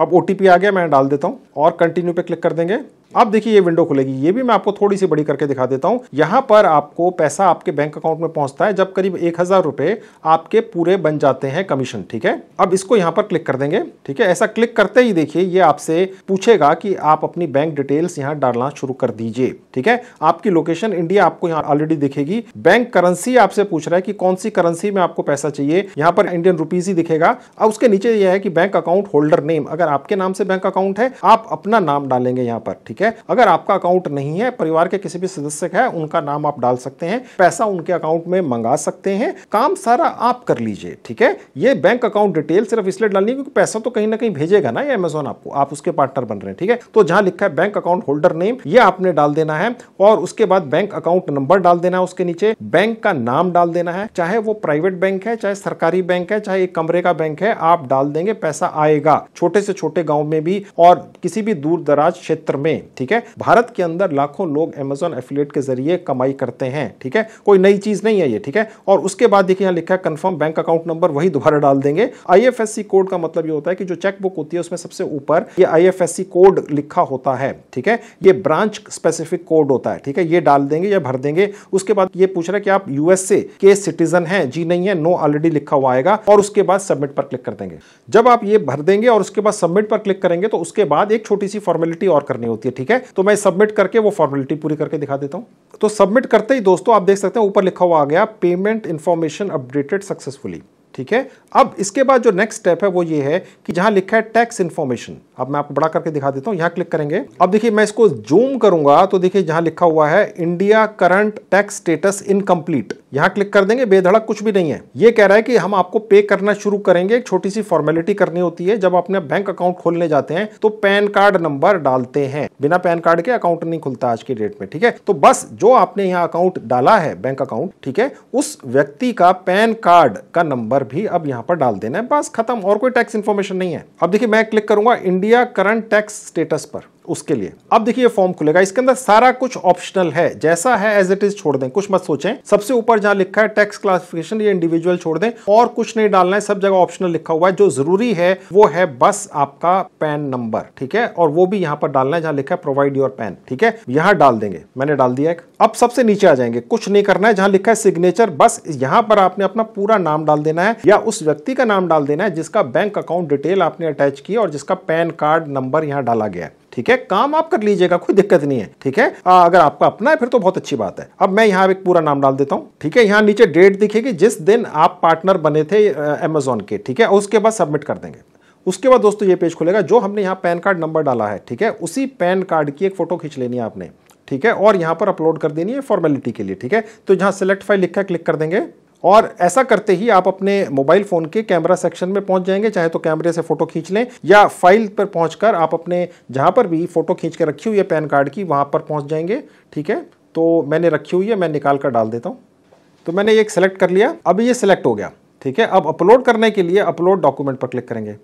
अब ओ आ गया मैं डाल देता हूँ और कंटिन्यू पे क्लिक कर देंगे अब देखिए ये विंडो खुलेगी ये भी मैं आपको थोड़ी सी बड़ी करके दिखा देता हूँ यहाँ पर आपको पैसा आपके बैंक अकाउंट में पहुंचता है जब करीब एक हजार रुपए आपके पूरे बन जाते हैं कमीशन ठीक है अब इसको यहाँ पर क्लिक कर देंगे ठीक है ऐसा क्लिक करते ही देखिए ये आपसे पूछेगा कि आप अपनी बैंक डिटेल्स यहाँ डालना शुरू कर दीजिए ठीक है आपकी लोकेशन इंडिया आपको यहाँ ऑलरेडी दिखेगी बैंक करेंसी आपसे पूछ रहा है कि कौन सी करेंसी में आपको पैसा चाहिए यहाँ पर इंडियन रुपीज ही दिखेगा अब उसके नीचे यह है कि बैंक अकाउंट होल्डर नेम अगर आपके नाम से बैंक अकाउंट है आप अपना नाम डालेंगे यहाँ पर ठीक है है अगर आपका अकाउंट नहीं है परिवार के किसी भी सदस्य का है उनका नाम आप डाल सकते हैं पैसा उनके अकाउंट में मंगा सकते हैं काम सारा आप कर लीजिए ठीक है ये बैंक अकाउंट डिटेल सिर्फ इसलिए डालनी है क्योंकि पैसा तो कहीं ना कहीं भेजेगा ना ये अमेजोन आपको आप उसके पार्टनर बन रहे हैं ठीक है तो जहां लिखा है बैंक अकाउंट होल्डर नेम ये आपने डाल देना है और उसके बाद बैंक अकाउंट नंबर डाल देना है उसके नीचे बैंक का नाम डाल देना है चाहे वो प्राइवेट बैंक है चाहे सरकारी बैंक है चाहे एक कमरे का बैंक है आप डाल देंगे पैसा आएगा छोटे से छोटे गांव में भी और किसी भी दूर दराज क्षेत्र में ठीक है भारत के अंदर लाखों लोग अमेजोन एफिलेट के जरिए कमाई करते हैं ठीक है कोई नई चीज नहीं है ये ठीक है और उसके बाद देखिए यहाँ लिखा है कंफर्म बैंक अकाउंट नंबर वही दोबारा डाल देंगे आई कोड का मतलब ये होता है कि जो चेक बुक होती है उसमें सबसे ऊपर ये आई कोड लिखा होता है ठीक है ये ब्रांच स्पेसिफिक कोड होता है ठीक है ये डाल देंगे या भर देंगे उसके बाद ये पूछ रहा है कि आप यूएसए के सिटीजन हैं जी नहीं है नो ऑलरेडी लिखा हुआ आएगा और उसके बाद सबमिट पर क्लिक कर देंगे जब आप ये भर देंगे और उसके बाद सबमिट पर क्लिक करेंगे तो उसके बाद एक छोटी सी फॉर्मेलिटी और करनी होती है ठीक है तो मैं सबमिट करके वो फॉर्मेलिटी पूरी करके दिखा देता हूँ तो सबमिट करते ही दोस्तों आप देख सकते हैं ऊपर लिखा हुआ आ गया पेमेंट इन्फॉर्मेशन अपडेटेड सक्सेसफुली ठीक है अब इसके बाद जो नेक्स्ट स्टेप है वो ये है कि जहां लिखा है टैक्स इन्फॉर्मेशन अब मैं आपको बड़ा करके दिखा देता हूं यहां क्लिक करेंगे अब देखिए मैं इसको जूम करूंगा तो देखिए जहां लिखा हुआ है India current tax status incomplete यहां क्लिक कर देंगे बेधड़क कुछ भी नहीं है ये कह रहा है कि हम आपको पे करना शुरू करेंगे एक छोटी सी फॉर्मेलिटी करनी होती है जब अपने बैंक अकाउंट खोलने जाते हैं तो पैन कार्ड नंबर डालते हैं बिना पैन कार्ड के अकाउंट नहीं खुलता आज की डेट में ठीक है तो बस जो आपने यहाँ अकाउंट डाला है बैंक अकाउंट ठीक है उस व्यक्ति का पैन कार्ड का नंबर भी अब यहाँ पर डाल देना है बस खत्म और कोई टैक्स इन्फॉर्मेशन नहीं है अब देखिए मैं क्लिक करूंगा इंडिया करंट टैक्स स्टेटस पर उसके लिए अब देखिए ये फॉर्म खुलेगा इसके अंदर सारा कुछ ऑप्शनल है जैसा है एज इट इज छोड़ दें कुछ मत सोचें सबसे ऊपर जहां लिखा है टैक्स क्लासिफिकेशन ये इंडिविजुअल छोड़ दें और कुछ नहीं डालना है सब जगह ऑप्शनल लिखा हुआ है जो जरूरी है वो है बस आपका पैन नंबर ठीक है और वो भी यहां पर डालना है जहां लिखा है प्रोवाइड योर पैन ठीक है यहां डाल देंगे मैंने डाल दिया एक अब सबसे नीचे आ जाएंगे कुछ नहीं करना है जहां लिखा है सिग्नेचर बस यहां पर आपने अपना पूरा नाम डाल देना है या उस व्यक्ति का नाम डाल देना है जिसका बैंक अकाउंट डिटेल आपने अटैच किया और जिसका पैन कार्ड नंबर यहां डाला गया है ठीक है काम आप कर लीजिएगा कोई दिक्कत नहीं है ठीक है आ, अगर आपका अपना है फिर तो बहुत अच्छी बात है अब मैं यहाँ एक पूरा नाम डाल देता हूँ ठीक है यहाँ नीचे डेट दिखेगी जिस दिन आप पार्टनर बने थे अमेजोन के ठीक है उसके बाद सबमिट कर देंगे उसके बाद दोस्तों ये पेज खुलेगा जो हमने यहाँ पैन कार्ड नंबर डाला है ठीक है उसी पैन कार्ड की एक फोटो खींच लेनी है आपने ठीक है और यहाँ पर अपलोड कर देनी है फॉर्मेलिटी के लिए ठीक है तो जहाँ सेलेक्ट फाइल लिखकर क्लिक कर देंगे और ऐसा करते ही आप अपने मोबाइल फ़ोन के कैमरा सेक्शन में पहुंच जाएंगे चाहे तो कैमरे से फ़ोटो खींच लें या फाइल पर पहुंचकर आप अपने जहां पर भी फ़ोटो खींच कर रखी हुई है पैन कार्ड की वहां पर पहुंच जाएंगे ठीक है तो मैंने रखी हुई है मैं निकाल कर डाल देता हूँ तो मैंने ये सेलेक्ट कर लिया अब ये सिलेक्ट हो गया ठीक है अब अपलोड करने के लिए अपलोड डॉक्यूमेंट पर क्लिक करेंगे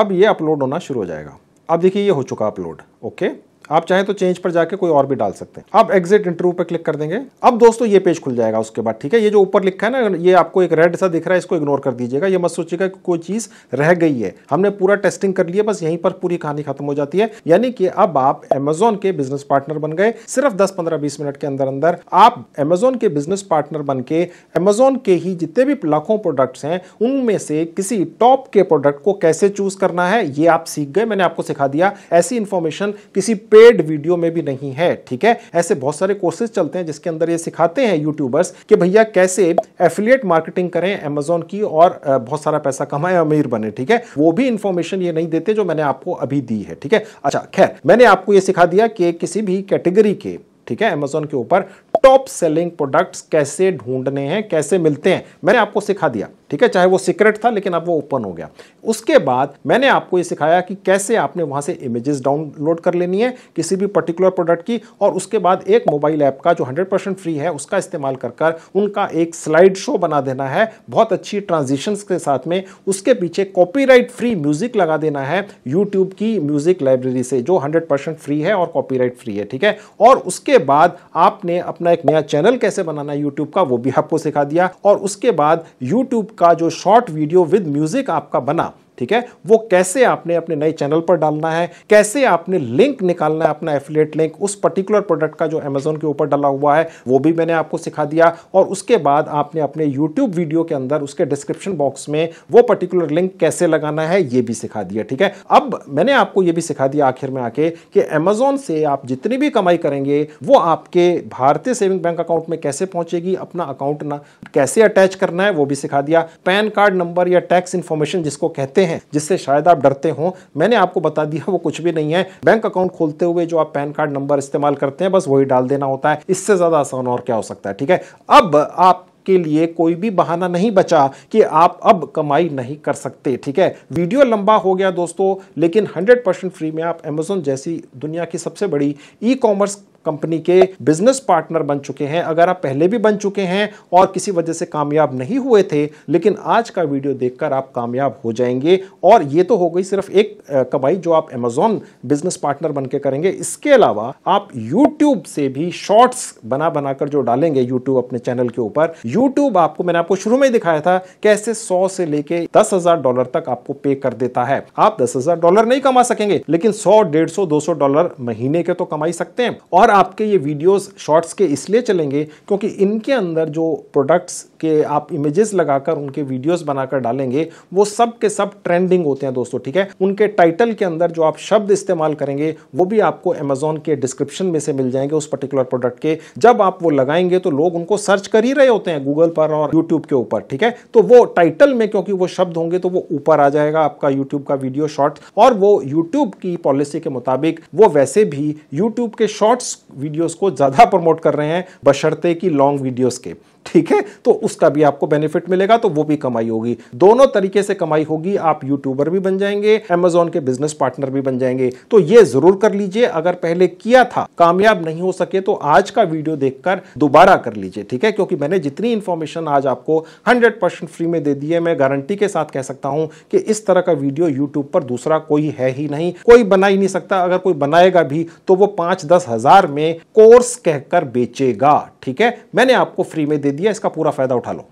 अब ये अपलोड होना शुरू हो जाएगा अब देखिए ये हो चुका अपलोड ओके आप चाहे तो चेंज पर जाके कोई और भी डाल सकते हैं अब एग्जिट इंटरव्यू पर क्लिक कर देंगे अब दोस्तों ये पेज खुल जाएगा उसके बाद ठीक है ये जो ऊपर लिखा है ना ये आपको एक रेड सा दिख रहा है इसको इग्नोर कर दीजिएगा ये मत सोचिएगा कि कोई चीज़ रह गई है हमने पूरा टेस्टिंग कर लिया बस यहीं पर पूरी कहानी खत्म हो जाती है यानी कि अब आप एमेजोन के बिजनेस पार्टनर बन गए सिर्फ दस पंद्रह बीस मिनट के अंदर अंदर आप एमेजोन के बिजनेस पार्टनर बन के अमेजोन के ही जितने भी लाखों प्रोडक्ट्स हैं उनमें से किसी टॉप के प्रोडक्ट को कैसे चूज करना है ये आप सीख गए मैंने आपको सिखा दिया ऐसी इंफॉर्मेशन किसी पे पेड वीडियो में भी नहीं है ठीक है ऐसे बहुत सारे कोर्सेज चलते हैं जिसके अंदर ये सिखाते हैं यूट्यूबर्स कि भैया कैसे एफिलियट मार्केटिंग करें अमेजोन की और बहुत सारा पैसा कमाएं अमीर बने ठीक है वो भी इंफॉर्मेशन ये नहीं देते जो मैंने आपको अभी दी है ठीक है अच्छा खैर मैंने आपको ये सिखा दिया कि किसी भी कैटेगरी के ठीक है अमेजोन के ऊपर टॉप सेलिंग प्रोडक्ट्स कैसे ढूंढने हैं कैसे मिलते हैं मैंने आपको सिखा दिया ठीक है चाहे वो सीक्रेट था लेकिन अब वो ओपन हो गया उसके बाद मैंने आपको ये सिखाया कि कैसे आपने वहां से इमेजेस डाउनलोड कर लेनी है किसी भी पर्टिकुलर प्रोडक्ट की और उसके बाद एक मोबाइल ऐप का जो 100% परसेंट फ्री है उसका इस्तेमाल कर कर उनका एक स्लाइड शो बना देना है बहुत अच्छी ट्रांजिशन के साथ में उसके पीछे कॉपी फ्री म्यूजिक लगा देना है यूट्यूब की म्यूजिक लाइब्रेरी से जो हंड्रेड फ्री है और कॉपी फ्री है ठीक है और उसके बाद आपने अपना एक नया चैनल कैसे बनाना है यूट्यूब का वो भी आपको सिखा दिया और उसके बाद यूट्यूब का जो शॉर्ट वीडियो विद म्यूजिक आपका बना ठीक है वो कैसे आपने अपने नए चैनल पर डालना है कैसे आपने लिंक निकालना है अपना एफिलेट लिंक उस पर्टिकुलर प्रोडक्ट का जो अमेजोन के ऊपर डाला हुआ है वो भी मैंने आपको सिखा दिया और उसके बाद आपने अपने यूट्यूब वीडियो के अंदर उसके डिस्क्रिप्शन बॉक्स में वो पर्टिकुलर लिंक कैसे लगाना है ये भी सिखा दिया ठीक है अब मैंने आपको ये भी सिखा दिया आखिर में आके कि अमेजोन से आप जितनी भी कमाई करेंगे वो आपके भारतीय सेविंग बैंक अकाउंट में कैसे पहुंचेगी अपना अकाउंट ना कैसे अटैच करना है वो भी सिखा दिया पैन कार्ड नंबर या टैक्स इन्फॉर्मेशन जिसको कहते हैं हैं जिससे शायद आप डरते हो मैंने आपको बता दिया वो कुछ भी नहीं है बैंक अकाउंट खोलते हुए जो आप पैन कार्ड नंबर इस्तेमाल करते हैं बस वही डाल देना होता है इससे ज्यादा आसान और क्या हो सकता है ठीक है अब आप के लिए कोई भी बहाना नहीं बचा कि आप अब कमाई नहीं कर सकते ठीक है वीडियो लंबा हो गया दोस्तों लेकिन 100 परसेंट फ्री में आप एमेजोन जैसी दुनिया की सबसे बड़ी ई कॉमर्स कंपनी के बिजनेस पार्टनर बन चुके हैं अगर आप पहले भी बन चुके हैं और किसी वजह से कामयाब नहीं हुए थे लेकिन आज का वीडियो देखकर आप कामयाब हो जाएंगे और ये तो हो गई सिर्फ एक कमाई जो आप एमेजोन बिजनेस पार्टनर बन के करेंगे इसके अलावा आप यूट्यूब से भी शॉर्ट्स बना बनाकर जो डालेंगे यूट्यूब अपने चैनल के ऊपर यूट्यूब आपको मैंने आपको शुरू में दिखाया था कैसे सौ से लेके दस डॉलर तक आपको पे कर देता है आप दस डॉलर नहीं कमा सकेंगे लेकिन सौ डेढ़ सौ डॉलर महीने के तो कमाई सकते हैं और आपके ये वीडियोस शॉर्ट्स के इसलिए चलेंगे क्योंकि इनके अंदर जो प्रोडक्ट्स के आप इमेजेस लगाकर उनके वीडियोस बनाकर डालेंगे वो सब के सब ट्रेंडिंग होते हैं दोस्तों ठीक है उनके टाइटल के अंदर जो आप शब्द इस्तेमाल करेंगे वो भी आपको अमेजोन के डिस्क्रिप्शन में से मिल जाएंगे उस पर्टिकुलर प्रोडक्ट के जब आप वो लगाएंगे तो लोग उनको सर्च कर ही रहे होते हैं गूगल पर और यूट्यूब के ऊपर ठीक है तो वो टाइटल में क्योंकि वो शब्द होंगे तो वो ऊपर आ जाएगा आपका यूट्यूब का वीडियो शॉर्ट और वो यूट्यूब की पॉलिसी के मुताबिक वो वैसे भी यूट्यूब के शॉर्ट्स वीडियोस को ज़्यादा प्रमोट कर रहे हैं बशर्ते कि लॉन्ग वीडियोस के ठीक है तो उसका भी आपको बेनिफिट मिलेगा तो वो भी कमाई होगी दोनों तरीके से कमाई होगी आप यूट्यूबर भी बन जाएंगे अमेजोन के बिजनेस पार्टनर भी बन जाएंगे तो ये जरूर कर लीजिए अगर पहले किया था कामयाब नहीं हो सके तो आज का वीडियो देखकर दोबारा कर लीजिए ठीक है क्योंकि मैंने जितनी इन्फॉर्मेशन आज आपको हंड्रेड फ्री में दे दी है मैं गारंटी के साथ कह सकता हूं कि इस तरह का वीडियो यूट्यूब पर दूसरा कोई है ही नहीं कोई बना ही नहीं सकता अगर कोई बनाएगा भी तो वो पांच दस हजार में कोर्स कहकर बेचेगा ठीक है मैंने आपको फ्री में दे दिया इसका पूरा फायदा उठा लो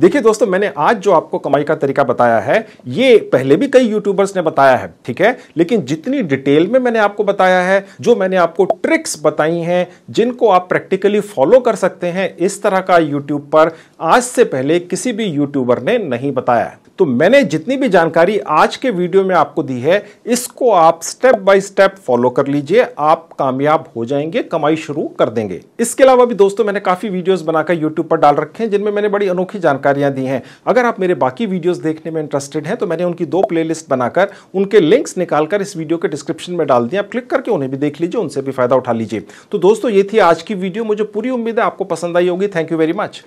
देखिए दोस्तों मैंने आज जो आपको कमाई का तरीका बताया है ये पहले भी कई यूट्यूबर्स ने बताया है ठीक है लेकिन जितनी डिटेल में मैंने आपको बताया है जो मैंने आपको ट्रिक्स बताई हैं जिनको आप प्रैक्टिकली फॉलो कर सकते हैं इस तरह का यूट्यूब पर आज से पहले किसी भी यूट्यूबर ने नहीं बताया तो मैंने जितनी भी जानकारी आज के वीडियो में आपको दी है इसको आप स्टेप बाय स्टेप फॉलो कर लीजिए आप कामयाब हो जाएंगे कमाई शुरू कर देंगे इसके अलावा भी दोस्तों मैंने काफ़ी वीडियोस बनाकर यूट्यूब पर डाल रखे हैं जिनमें मैंने बड़ी अनोखी जानकारियां दी हैं अगर आप मेरे बाकी वीडियोज देखने में इंटरेस्टेड हैं तो मैंने उनकी दो प्लेलिस्ट बनाकर उनके लिंक्स निकालकर इस वीडियो के डिस्क्रिप्शन में डाल दिया आप क्लिक करके उन्हें भी देख लीजिए उनसे भी फायदा उठा लीजिए तो दोस्तों ये थी आज की वीडियो मुझे पूरी उम्मीद है आपको पसंद आई होगी थैंक यू वेरी मच